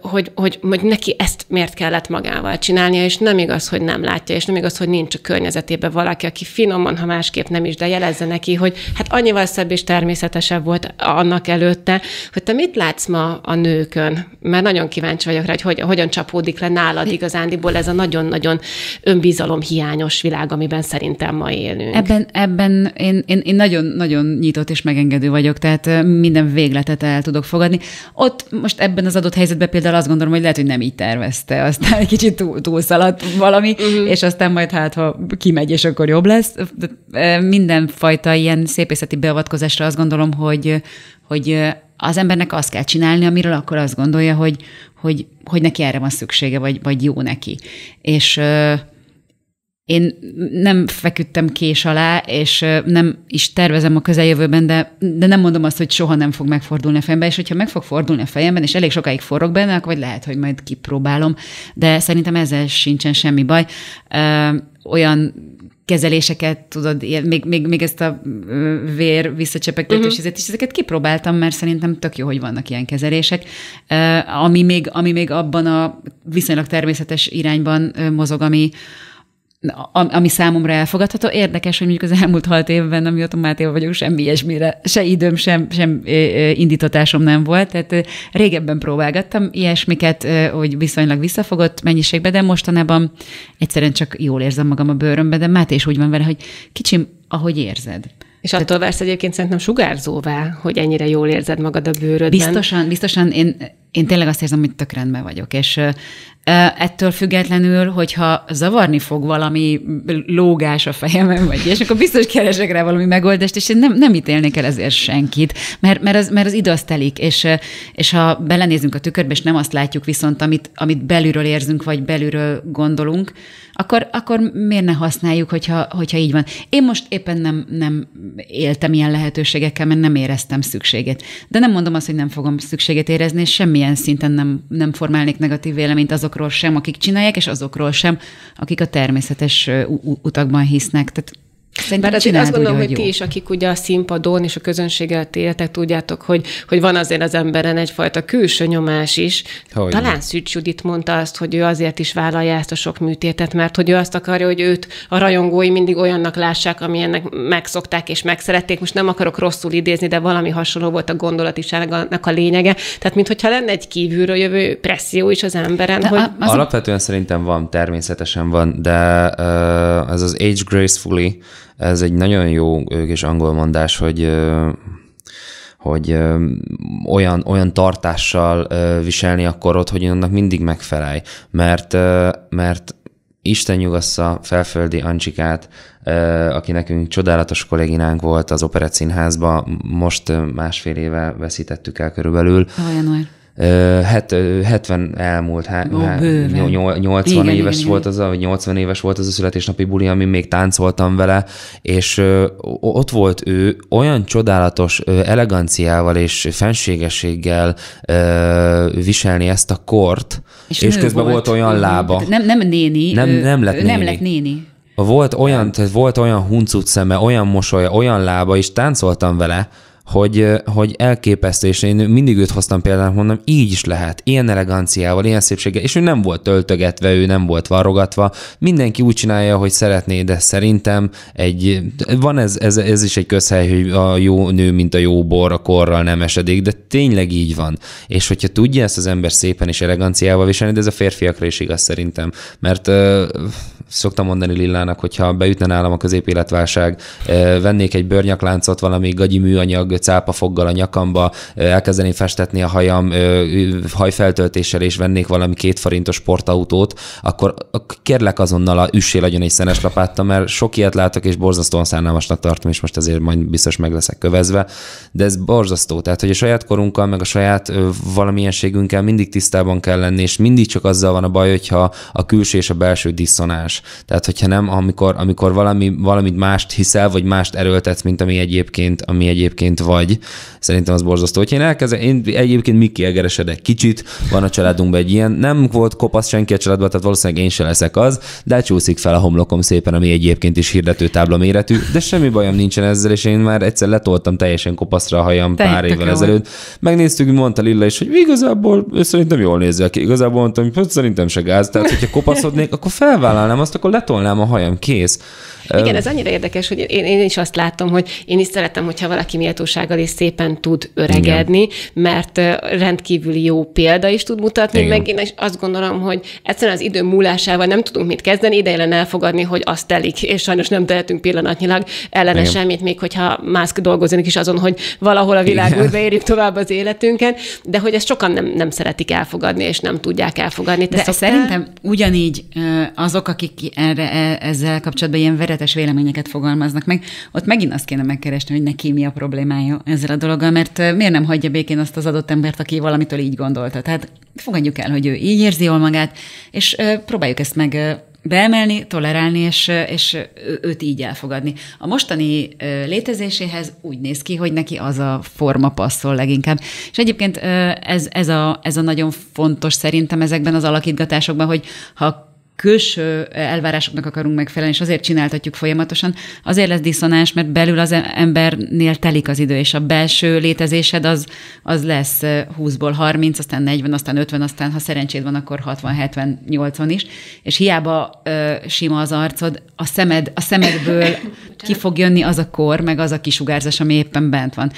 hogy, hogy, hogy neki ezt miért kellett magával csinálnia, és nem igaz, hogy nem látja, és nem igaz, hogy nincs a környezetében valaki, aki finoman, ha másképp nem is, de jelezze neki, hogy hát annyival szebb és természetesebb volt annak előtte, hogy te mit látsz ma a nőkön? Mert nagyon kíváncsi vagyok rá, hogy, hogy hogyan csapódik le nálad igazándiból ez a nagyon-nagyon önbizalom hiányos világ, amiben szerintem ma élünk. Ebben, ebben én, én, én nagyon-nagyon nyitott és megengedő vagyok, tehát minden végletet el tudok fogadni. Ott most ebben az adott helyzetben például azt gondolom, hogy lehet, hogy nem így tervezte, aztán egy kicsit túl, túlszaladt valami, uh-huh. és aztán majd hát, ha kimegy, és akkor jobb lesz. Mindenfajta ilyen szépészeti beavatkozásra azt gondolom, hogy, hogy az embernek azt kell csinálni, amiről akkor azt gondolja, hogy, hogy, hogy neki erre van szüksége, vagy, vagy jó neki. És én nem feküdtem kés alá, és nem is tervezem a közeljövőben, de, de nem mondom azt, hogy soha nem fog megfordulni a fejemben, és hogyha meg fog fordulni a fejemben, és elég sokáig forrok benne, akkor vagy lehet, hogy majd kipróbálom, de szerintem ezzel sincsen semmi baj. Ö, olyan kezeléseket, tudod, még, még, még ezt a vér visszacsepegtetős uh-huh. Mhm. Ezért is ezeket kipróbáltam, mert szerintem tök jó, hogy vannak ilyen kezelések, ami még, ami még abban a viszonylag természetes irányban mozog, ami, ami számomra elfogadható. Érdekes, hogy mondjuk az elmúlt hat évben, amióta Máté vagyok, semmi ilyesmire, se időm, sem, sem indítatásom nem volt. Tehát régebben próbálgattam ilyesmiket, hogy viszonylag visszafogott mennyiségbe, de mostanában egyszerűen csak jól érzem magam a bőrömbe, de Máté is úgy van vele, hogy kicsim, ahogy érzed. És attól Tehát, vársz egyébként szerintem sugárzóvá, hogy ennyire jól érzed magad a bőrödben. Biztosan, biztosan. Én, én tényleg azt érzem, hogy tök rendben vagyok, és Ettől függetlenül, hogyha zavarni fog valami lógás a fejemben vagy és akkor biztos keresek rá valami megoldást, és én nem, nem ítélnék el ezért senkit, mert, mert, az, mert az telik, és, és ha belenézünk a tükörbe, és nem azt látjuk viszont, amit, amit belülről érzünk, vagy belülről gondolunk, akkor, akkor miért ne használjuk, hogyha, hogyha így van. Én most éppen nem, nem éltem ilyen lehetőségekkel, mert nem éreztem szükségét. De nem mondom azt, hogy nem fogom szükségét érezni, és semmilyen szinten nem, nem formálnék negatív véleményt azokról sem, akik csinálják, és azokról sem, akik a természetes utakban hisznek. Tehát Szerintem Bár hát azt gondolom, úgy, hogy, hogy ti is, akik ugye a színpadon és a közönséggel éltek, tudjátok, hogy, hogy van azért az emberen egyfajta külső nyomás is. Hogy Talán ne. Szűcs Judit mondta azt, hogy ő azért is vállalja ezt a sok műtétet, mert hogy ő azt akarja, hogy őt a rajongói mindig olyannak lássák, amilyennek megszokták és megszerették. Most nem akarok rosszul idézni, de valami hasonló volt a gondolatiságnak a lényege. Tehát, mintha lenne egy kívülről jövő presszió is az emberen. hogy... az... Alapvetően szerintem van, természetesen van, de uh, ez az age gracefully, ez egy nagyon jó kis angol mondás, hogy hogy olyan, olyan tartással viselni a korot, hogy annak mindig megfelelj. Mert, mert Isten nyugassza felföldi Ancsikát, aki nekünk csodálatos kolléginánk volt az Operett Színházban, most másfél éve veszítettük el körülbelül. Olyan, olyan het, 70 elmúlt, há, Ó, há, 80 igen, éves igen, volt az a, vagy 80 éves volt az a születésnapi buli, ami még táncoltam vele, és ott volt ő olyan csodálatos eleganciával és fenségességgel viselni ezt a kort, és, és közben volt, volt olyan lába. Nem, nem néni. Nem, nem lett néni. Nem lett néni. Volt olyan, tehát volt olyan huncut szeme, olyan mosolya, olyan lába, és táncoltam vele, hogy, hogy elképesztő, és én mindig őt hoztam például, mondom, így is lehet, ilyen eleganciával, ilyen szépséggel, és ő nem volt töltögetve, ő nem volt varogatva, mindenki úgy csinálja, hogy szeretné, de szerintem egy, van ez, ez, ez is egy közhely, hogy a jó nő, mint a jó bor, a korral nem esedik, de tényleg így van. És hogyha tudja ezt az ember szépen és eleganciával viselni, de ez a férfiakra is igaz szerintem, mert uh, szoktam mondani Lillának, hogyha beütne nálam a középéletválság, eh, vennék egy bőrnyakláncot, valami gagyi műanyag cápafoggal a nyakamba, eh, elkezdeném festetni a hajam eh, hajfeltöltéssel, és vennék valami két forintos sportautót, akkor kérlek azonnal a üssél legyen egy szenes lapátta, mert sok ilyet látok, és borzasztóan szánalmasnak tartom, és most azért majd biztos meg leszek kövezve, de ez borzasztó. Tehát, hogy a saját korunkkal, meg a saját valamilyenségünkkel mindig tisztában kell lenni, és mindig csak azzal van a baj, hogyha a külső és a belső diszonás. Tehát, hogyha nem, amikor, amikor valami, valamit mást hiszel, vagy mást erőltetsz, mint ami egyébként, ami egyébként vagy, szerintem az borzasztó. Hogyha én elkezdem, én egyébként Miki kiegeresedek kicsit, van a családunkban egy ilyen, nem volt kopasz senki a családban, tehát valószínűleg én se leszek az, de csúszik fel a homlokom szépen, ami egyébként is hirdető tábla méretű, de semmi bajom nincsen ezzel, és én már egyszer letoltam teljesen kopaszra a hajam Te pár évvel ezelőtt. Megnéztük, mondta Lilla is, hogy igazából szerintem jól nézel ki. Igazából mondtam, hogy szerintem se gáz, tehát hogyha kopaszodnék, akkor felvállalnám azt, azt, akkor letolnám a hajam, kész. Igen, ez annyira érdekes, hogy én, én is azt látom, hogy én is szeretem, hogyha valaki méltósággal és szépen tud öregedni, Igen. mert rendkívüli jó példa is tud mutatni, Igen. meg én is azt gondolom, hogy egyszerűen az idő múlásával nem tudunk mit kezdeni, idejelen elfogadni, hogy azt telik, és sajnos nem tehetünk pillanatnyilag ellene Igen. semmit, még hogyha mászk dolgozik is azon, hogy valahol a világútba érjük tovább az életünket, de hogy ezt sokan nem, nem szeretik elfogadni, és nem tudják elfogadni. Te de szoktál? szerintem ugyanígy azok, akik akik erre, e, ezzel kapcsolatban ilyen veretes véleményeket fogalmaznak meg, ott megint azt kéne megkeresni, hogy neki mi a problémája ezzel a dologgal, mert e, miért nem hagyja békén azt az adott embert, aki valamitől így gondolta. Tehát fogadjuk el, hogy ő így érzi jól magát, és e, próbáljuk ezt meg beemelni, tolerálni, és, és őt így elfogadni. A mostani létezéséhez úgy néz ki, hogy neki az a forma passzol leginkább. És egyébként ez, ez, a, ez a nagyon fontos szerintem ezekben az alakítgatásokban, hogy ha külső elvárásoknak akarunk megfelelni, és azért csináltatjuk folyamatosan, azért lesz diszonás, mert belül az embernél telik az idő, és a belső létezésed az, az lesz 20-ból 30, aztán 40, aztán 50, aztán ha szerencséd van, akkor 60, 70, 80 is, és hiába ö, sima az arcod, a, szemed, a szemedből ki fog jönni az a kor, meg az a kisugárzás, ami éppen bent van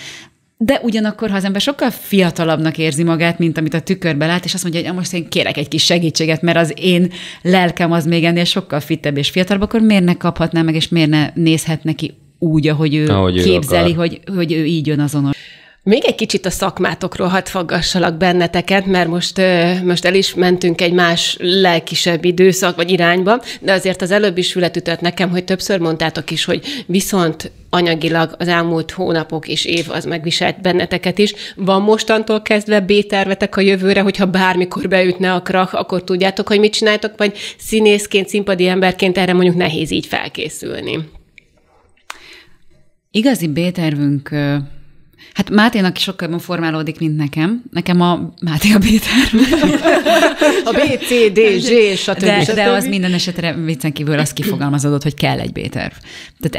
de ugyanakkor, ha az ember sokkal fiatalabbnak érzi magát, mint amit a tükörbe lát, és azt mondja, hogy most én kérek egy kis segítséget, mert az én lelkem az még ennél sokkal fittebb és fiatalabb, akkor miért ne kaphatná meg, és miért ne nézhet neki úgy, ahogy ő ahogy képzeli, ő hogy, hogy ő így jön azonos. Még egy kicsit a szakmátokról hadd faggassalak benneteket, mert most, most el is mentünk egy más lelkisebb időszak vagy irányba, de azért az előbb fületütött nekem, hogy többször mondtátok is, hogy viszont anyagilag az elmúlt hónapok és év az megviselt benneteket is. Van mostantól kezdve b a jövőre, hogyha bármikor beütne a krach, akkor tudjátok, hogy mit csináltok, vagy színészként, színpadi emberként erre mondjuk nehéz így felkészülni. Igazi B-tervünk Hát Máténak is sokkal jobban formálódik, mint nekem. Nekem a Máté a b A B, C, D, Z, stb. De, de az minden esetre viccen kívül az kifogalmazódott, hogy kell egy b Tehát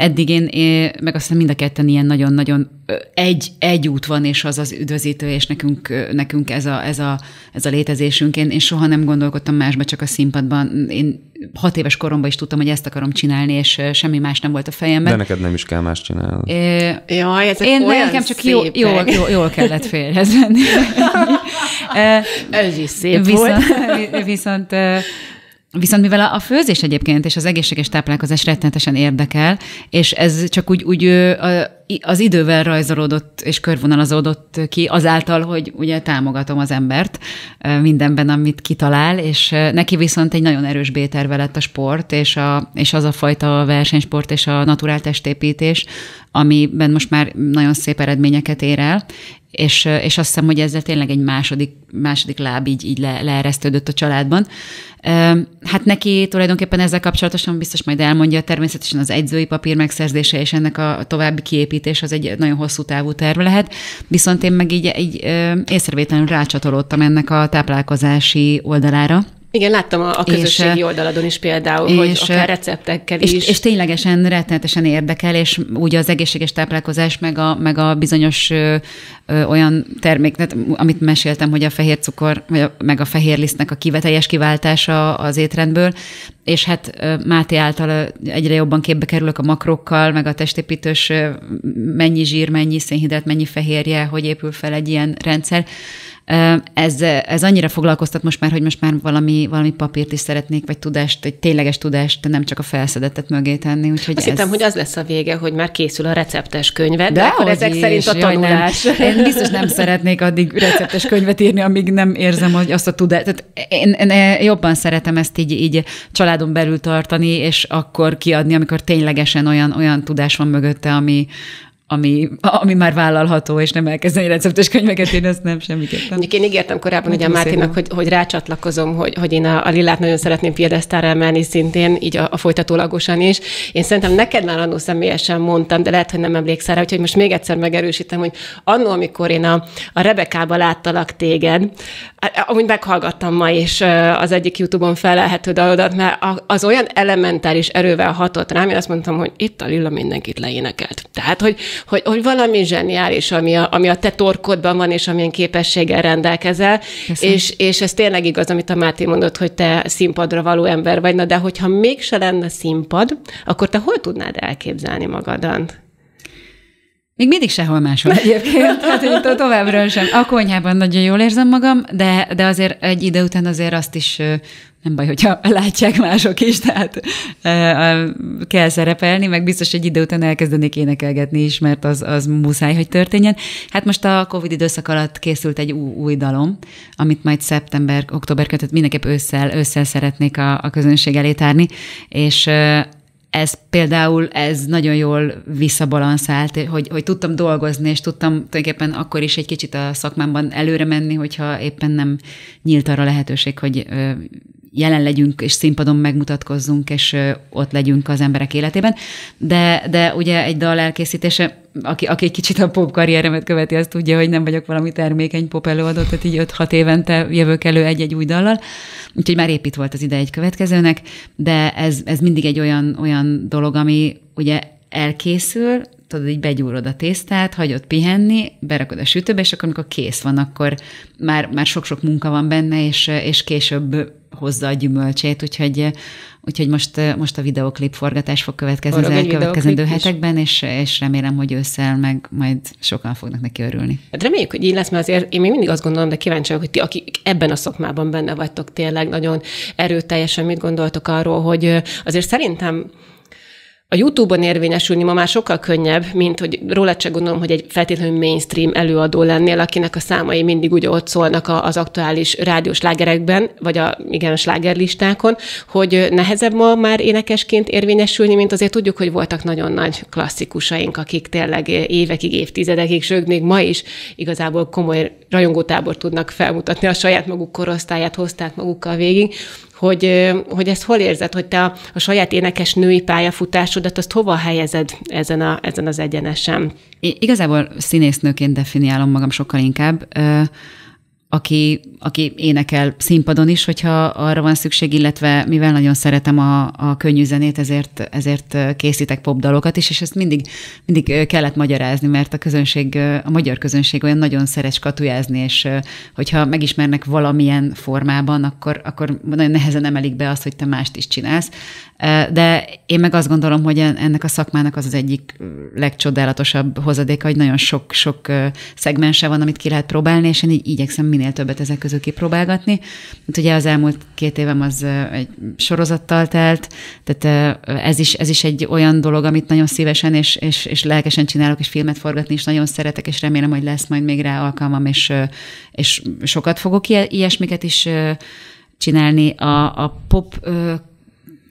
eddig én, én meg aztán mind a ketten ilyen nagyon-nagyon egy, egy út van, és az az üdvözítő, és nekünk, nekünk ez, a, ez, a, ez a létezésünk. Én, én soha nem gondolkodtam másba, csak a színpadban. Én hat éves koromban is tudtam, hogy ezt akarom csinálni, és semmi más nem volt a fejemben. De neked nem is kell más csinálni. É, Jaj, ezek én olyan nekem csak jó, jó jó jól kellett félhez lenni. Ez is szép viszont, volt. viszont Viszont mivel a főzés egyébként és az egészséges táplálkozás rettenetesen érdekel, és ez csak úgy, úgy az idővel rajzolódott és körvonalazódott ki azáltal, hogy ugye támogatom az embert mindenben, amit kitalál, és neki viszont egy nagyon erős béterve lett a sport, és, a, és az a fajta versenysport és a naturál testépítés, amiben most már nagyon szép eredményeket ér el, és, és azt hiszem, hogy ezzel tényleg egy második, második láb így, így le, leeresztődött a családban. Hát neki tulajdonképpen ezzel kapcsolatosan biztos majd elmondja, természetesen az egyzői papír megszerzése és ennek a további kiépítés az egy nagyon hosszú távú terv lehet, viszont én meg így, így észrevétlenül rácsatolódtam ennek a táplálkozási oldalára, igen, láttam a, a közösségi és, oldaladon is például, és, hogy akár receptekkel és, is. És ténylegesen rettenetesen érdekel, és ugye az egészséges táplálkozás, meg a, meg a bizonyos ö, ö, olyan termék, tehát, amit meséltem, hogy a fehér cukor, vagy a, meg a fehér lisztnek a kiveteljes kiváltása az étrendből, és hát Máté által egyre jobban képbe kerülök a makrokkal, meg a testépítős mennyi zsír, mennyi szénhidrát, mennyi fehérje, hogy épül fel egy ilyen rendszer. Ez, ez annyira foglalkoztat most már, hogy most már valami, valami papírt is szeretnék, vagy tudást, egy tényleges tudást, nem csak a felszedetet mögé tenni. Úgyhogy Azt ez... hittem, hogy az lesz a vége, hogy már készül a receptes könyve, de, de akkor ezek is, szerint a tanulás. nem. Én biztos nem szeretnék addig receptes könyvet írni, amíg nem érzem hogy azt a tudást. Tehát én, én jobban szeretem ezt így, így családon belül tartani, és akkor kiadni, amikor ténylegesen olyan, olyan tudás van mögötte, ami, ami, ami már vállalható, és nem elkezdeni receptes könyveket én ezt nem semmiképpen. Mondjuk én ígértem korábban hogy a Mártinak, hogy, hogy rácsatlakozom, hogy, hogy én a, a Lilát nagyon szeretném piedesztára emelni szintén, így a, a folytatólagosan is. Én szerintem neked már annó személyesen mondtam, de lehet, hogy nem emlékszel rá, úgyhogy most még egyszer megerősítem, hogy annó, amikor én a, a Rebekába láttalak téged, amit meghallgattam ma is az egyik YouTube-on felelhető dalodat, mert az olyan elementáris erővel hatott rám, én azt mondtam, hogy itt a Lilla mindenkit leénekelt. Tehát, hogy, hogy, hogy valami zseniális, ami a, ami a te torkodban van, és amilyen képességgel rendelkezel, és, és ez tényleg igaz, amit a Máté mondott, hogy te színpadra való ember vagy, na de hogyha mégse lenne színpad, akkor te hol tudnád elképzelni magadat? Még mindig sehol máshol. Egyébként, hát itt továbbra sem. A konyhában nagyon jól érzem magam, de, de azért egy idő után azért azt is nem baj, hogyha látják mások is, tehát kell szerepelni, meg biztos egy idő után elkezdenék énekelgetni is, mert az, az muszáj, hogy történjen. Hát most a Covid időszak alatt készült egy új, új dalom, amit majd szeptember, október között mindenképp ősszel, ősszel szeretnék a, a közönség elé tárni, és ez például ez nagyon jól visszabalanszált, hogy, hogy tudtam dolgozni, és tudtam tulajdonképpen akkor is egy kicsit a szakmámban előre menni, hogyha éppen nem nyílt arra lehetőség, hogy jelen legyünk, és színpadon megmutatkozzunk, és ott legyünk az emberek életében. De, de ugye egy dal elkészítése, aki, aki egy kicsit a pop karrieremet követi, az tudja, hogy nem vagyok valami termékeny pop előadó, tehát így 5-6 évente jövök elő egy-egy új dallal. Úgyhogy már épít volt az ide egy következőnek, de ez, ez mindig egy olyan, olyan dolog, ami ugye elkészül, tudod, így begyúrod a tésztát, hagyod pihenni, berakod a sütőbe, és akkor, amikor kész van, akkor már, már sok-sok munka van benne, és, és később hozza a gyümölcsét, úgyhogy, úgyhogy most, most a videoklip forgatás fog következni Forog az elkövetkezendő hetekben, és, és remélem, hogy ősszel meg majd sokan fognak neki örülni. Hát reméljük, hogy így lesz, mert azért én még mindig azt gondolom, de kíváncsi vagyok, hogy ti, akik ebben a szakmában benne vagytok tényleg nagyon erőteljesen, mit gondoltok arról, hogy azért szerintem a YouTube-on érvényesülni ma már sokkal könnyebb, mint hogy róla se gondolom, hogy egy feltétlenül mainstream előadó lennél, akinek a számai mindig ugye ott szólnak az aktuális rádiós lágerekben, vagy a igen, a slágerlistákon, hogy nehezebb ma már énekesként érvényesülni, mint azért tudjuk, hogy voltak nagyon nagy klasszikusaink, akik tényleg évekig, évtizedekig, sőt még ma is igazából komoly rajongótábor tudnak felmutatni a saját maguk korosztályát, hozták magukkal végig hogy, hogy ezt hol érzed, hogy te a, a saját énekes női pályafutásodat, azt hova helyezed ezen, a, ezen az egyenesen? Én igazából színésznőként definiálom magam sokkal inkább. Ö- aki, aki énekel színpadon is, hogyha arra van szükség, illetve mivel nagyon szeretem a, a könnyű zenét, ezért, ezért készítek popdalokat is, és ezt mindig, mindig kellett magyarázni, mert a közönség, a magyar közönség olyan nagyon szeret skatujázni, és hogyha megismernek valamilyen formában, akkor, akkor nagyon nehezen emelik be azt, hogy te mást is csinálsz. De én meg azt gondolom, hogy ennek a szakmának az az egyik legcsodálatosabb hozadéka, hogy nagyon sok-sok szegmense van, amit ki lehet próbálni, és én így igyekszem minden minél többet ezek közül kipróbálgatni. Hát ugye az elmúlt két évem az egy sorozattal telt, tehát ez is, ez is egy olyan dolog, amit nagyon szívesen és, és, és lelkesen csinálok, és filmet forgatni is nagyon szeretek, és remélem, hogy lesz majd még rá alkalmam, és, és sokat fogok ilyesmiket is csinálni. A, a pop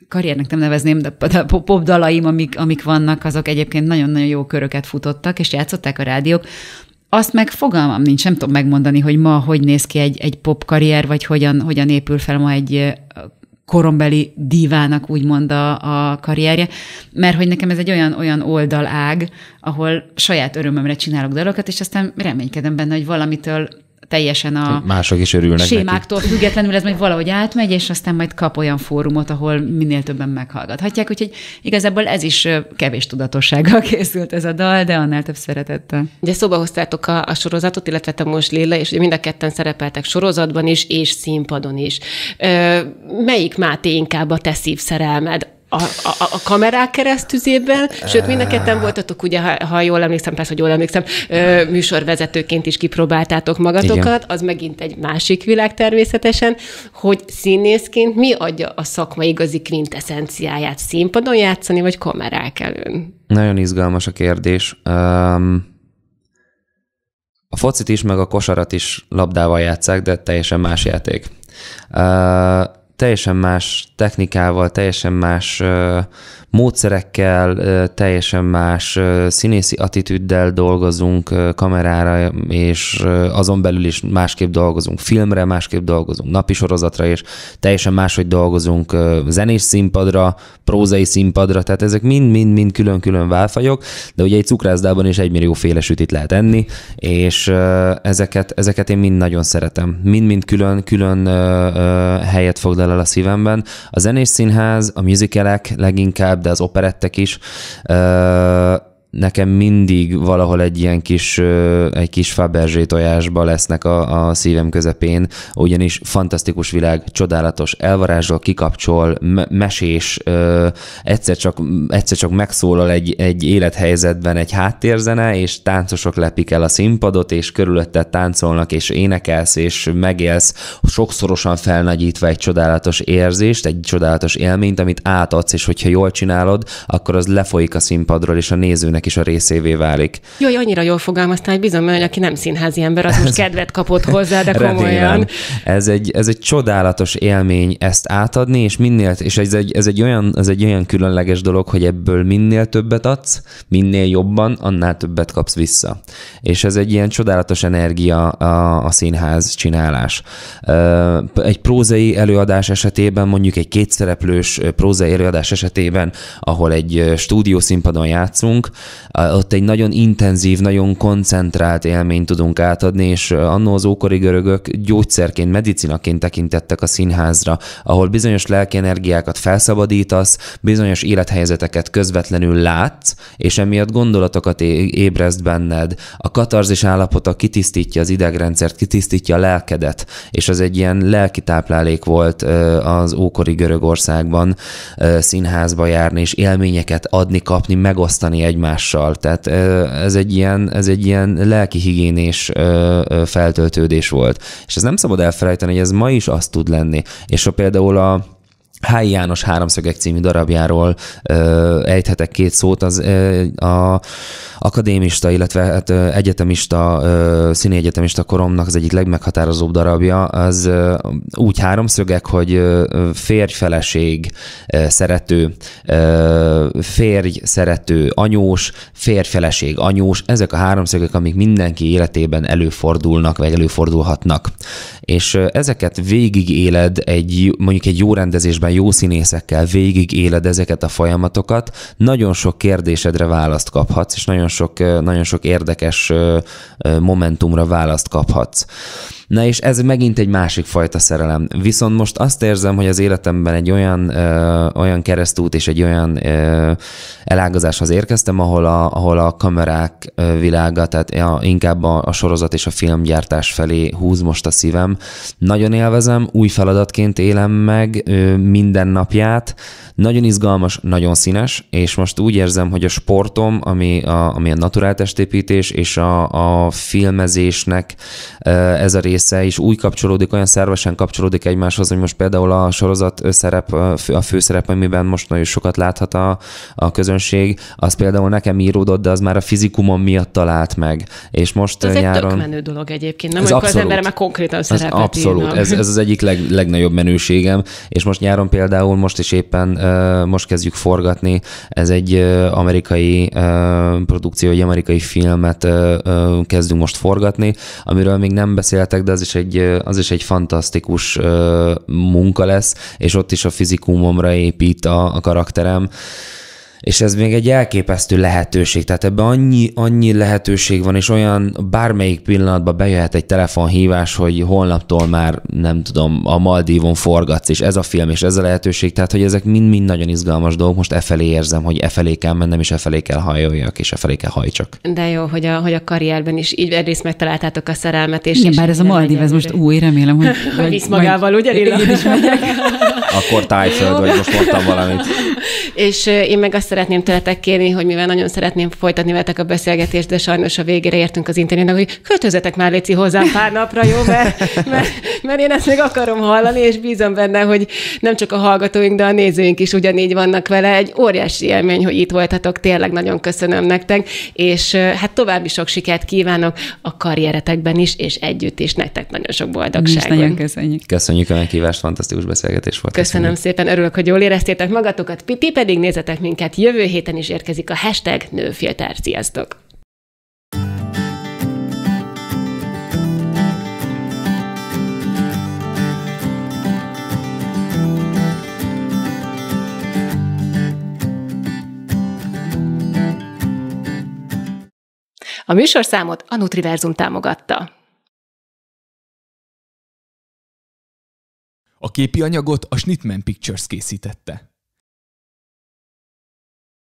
karriernek nem nevezném, de a pop dalaim, amik, amik vannak, azok egyébként nagyon-nagyon jó köröket futottak, és játszották a rádiók azt meg fogalmam nincs, nem tudom megmondani, hogy ma hogy néz ki egy, egy pop karrier, vagy hogyan, hogyan épül fel ma egy korombeli divának úgymond a, a karrierje, mert hogy nekem ez egy olyan, olyan oldalág, ahol saját örömömre csinálok dalokat, és aztán reménykedem benne, hogy valamitől teljesen a Mások is örülnek sémáktól neki. függetlenül ez majd valahogy átmegy, és aztán majd kap olyan fórumot, ahol minél többen meghallgathatják, úgyhogy igazából ez is kevés tudatossággal készült ez a dal, de annál több szeretettel. Ugye szóba hoztátok a, a sorozatot, illetve te most Lilla, és ugye mind a ketten szerepeltek sorozatban is, és színpadon is. Ö, melyik Máté inkább a te szerelmed? a, a, a kamerák keresztüzében, sőt, mind a ketten eh. voltatok, ugye, ha, ha jól emlékszem, persze, hogy jól emlékszem, műsorvezetőként is kipróbáltátok magatokat, Igen. az megint egy másik világ természetesen, hogy színészként mi adja a szakma igazi quintessenciáját színpadon játszani, vagy kamerák előn? Nagyon izgalmas a kérdés. Um... A focit is, meg a kosarat is labdával játszák, de teljesen más játék. Uh, teljesen más technikával, teljesen más módszerekkel, teljesen más színészi attitűddel dolgozunk kamerára, és azon belül is másképp dolgozunk filmre, másképp dolgozunk napi sorozatra, és teljesen máshogy dolgozunk zenés színpadra, prózai színpadra, tehát ezek mind-mind-mind külön-külön válfajok, de ugye egy cukrászdában is egy millió féle sütit lehet enni, és ezeket, ezeket én mind nagyon szeretem. Mind-mind külön-külön helyet foglal el a szívemben. A zenés színház, a műzikelek leginkább, de az operettek is nekem mindig valahol egy ilyen kis, egy kis Faberzsé tojásba lesznek a, a szívem közepén, ugyanis fantasztikus világ, csodálatos, elvarázsol, kikapcsol, me- mesés, ö, egyszer csak, egyszer csak megszólal egy, egy élethelyzetben egy háttérzene, és táncosok lepik el a színpadot, és körülötted táncolnak, és énekelsz, és megélsz sokszorosan felnagyítva egy csodálatos érzést, egy csodálatos élményt, amit átadsz, és hogyha jól csinálod, akkor az lefolyik a színpadról, és a nézőnek ennek is a részévé válik. Jó, hogy annyira jól fogalmaztál, hogy bizony, hogy aki nem színházi ember, az most kedvet kapott hozzá, de komolyan. ez egy, ez egy csodálatos élmény ezt átadni, és minél, és ez egy, ez egy olyan, ez egy olyan különleges dolog, hogy ebből minél többet adsz, minél jobban, annál többet kapsz vissza. És ez egy ilyen csodálatos energia a, a színház csinálás. Egy prózai előadás esetében, mondjuk egy kétszereplős prózai előadás esetében, ahol egy stúdió színpadon játszunk, ott egy nagyon intenzív, nagyon koncentrált élményt tudunk átadni, és annó az ókori görögök gyógyszerként, medicinaként tekintettek a színházra, ahol bizonyos lelki energiákat felszabadítasz, bizonyos élethelyzeteket közvetlenül látsz, és emiatt gondolatokat ébreszt benned. A katarzis állapota kitisztítja az idegrendszert, kitisztítja a lelkedet, és az egy ilyen lelki táplálék volt az ókori Görögországban színházba járni, és élményeket adni, kapni, megosztani egymást egymással. Tehát ez egy ilyen, ez egy ilyen lelkihigiénés feltöltődés volt. És ez nem szabad elfelejteni, hogy ez ma is azt tud lenni. És ha például a Hály János háromszögek című darabjáról ö, ejthetek két szót, az ö, a akadémista, illetve hát, ö, egyetemista, ö, színi egyetemista koromnak az egyik legmeghatározóbb darabja, az ö, úgy háromszögek, hogy férj-feleség szerető, férj-szerető anyós, férj-feleség anyós, ezek a háromszögek, amik mindenki életében előfordulnak, vagy előfordulhatnak. És ö, ezeket végigéled egy, mondjuk egy jó rendezésben amiben jó színészekkel végig éled ezeket a folyamatokat, nagyon sok kérdésedre választ kaphatsz, és nagyon sok, nagyon sok érdekes momentumra választ kaphatsz. Na és ez megint egy másik fajta szerelem. Viszont most azt érzem, hogy az életemben egy olyan, ö, olyan keresztút és egy olyan ö, elágazáshoz érkeztem, ahol a, ahol a kamerák világa, tehát a, inkább a, a sorozat és a filmgyártás felé húz most a szívem. Nagyon élvezem, új feladatként élem meg, ö, mi mindennapját. Nagyon izgalmas, nagyon színes, és most úgy érzem, hogy a sportom, ami a, ami a naturál testépítés és a, a filmezésnek ez a része is úgy kapcsolódik, olyan szervesen kapcsolódik egymáshoz, hogy most például a sorozat szerep, a főszerep, amiben most nagyon sokat láthat a, a közönség, az például nekem íródott, de az már a fizikumom miatt talált meg. És most ez nyáron... egy tök menő dolog egyébként, nem? Ez amikor abszolút, az ember már konkrétan szerepet Abszolút, ez, ez, az egyik leg, legnagyobb menőségem, és most nyáron például most is éppen most kezdjük forgatni, ez egy amerikai produkció, egy amerikai filmet kezdünk most forgatni, amiről még nem beszéltek, de az is egy, az is egy fantasztikus munka lesz, és ott is a fizikumomra épít a, a karakterem. És ez még egy elképesztő lehetőség, tehát ebben annyi, annyi lehetőség van, és olyan bármelyik pillanatban bejöhet egy telefonhívás, hogy holnaptól már, nem tudom, a Maldívon forgatsz, és ez a film, és ez a lehetőség, tehát hogy ezek mind-mind nagyon izgalmas dolgok, most e felé érzem, hogy e felé kell mennem, és e felé kell hajoljak, és e felé kell hajtsak. De jó, hogy a, hogy a karrierben is így egyrészt megtaláltátok a szerelmet, és... Igen, bár ez a Maldív, ez most új, remélem, hogy... hogy visz magával, ugye, Lilla? Akkor tájföld, vagy most mondtam valamit. és én meg azt szeretném tőletek kérni, hogy mivel nagyon szeretném folytatni veletek a beszélgetést, de sajnos a végére értünk az internetnek, hogy költözetek már Léci hozzám pár napra, jó? Mert, mert, mert én ezt még akarom hallani, és bízom benne, hogy nem csak a hallgatóink, de a nézőink is ugyanígy vannak vele. Egy óriási élmény, hogy itt voltatok, tényleg nagyon köszönöm nektek, és hát további sok sikert kívánok a karrieretekben is, és együtt is nektek nagyon sok boldogságot. nagyon köszönjük. Köszönjük a meghívást, fantasztikus beszélgetés volt. Köszönöm, köszönöm. szépen, örülök, hogy jól éreztétek magatokat, ti pedig nézzetek minket Jövő héten is érkezik a hashtag nőfilter. Sziasztok! A műsorszámot a Nutriverzum támogatta. A képi anyagot a Schnittman Pictures készítette.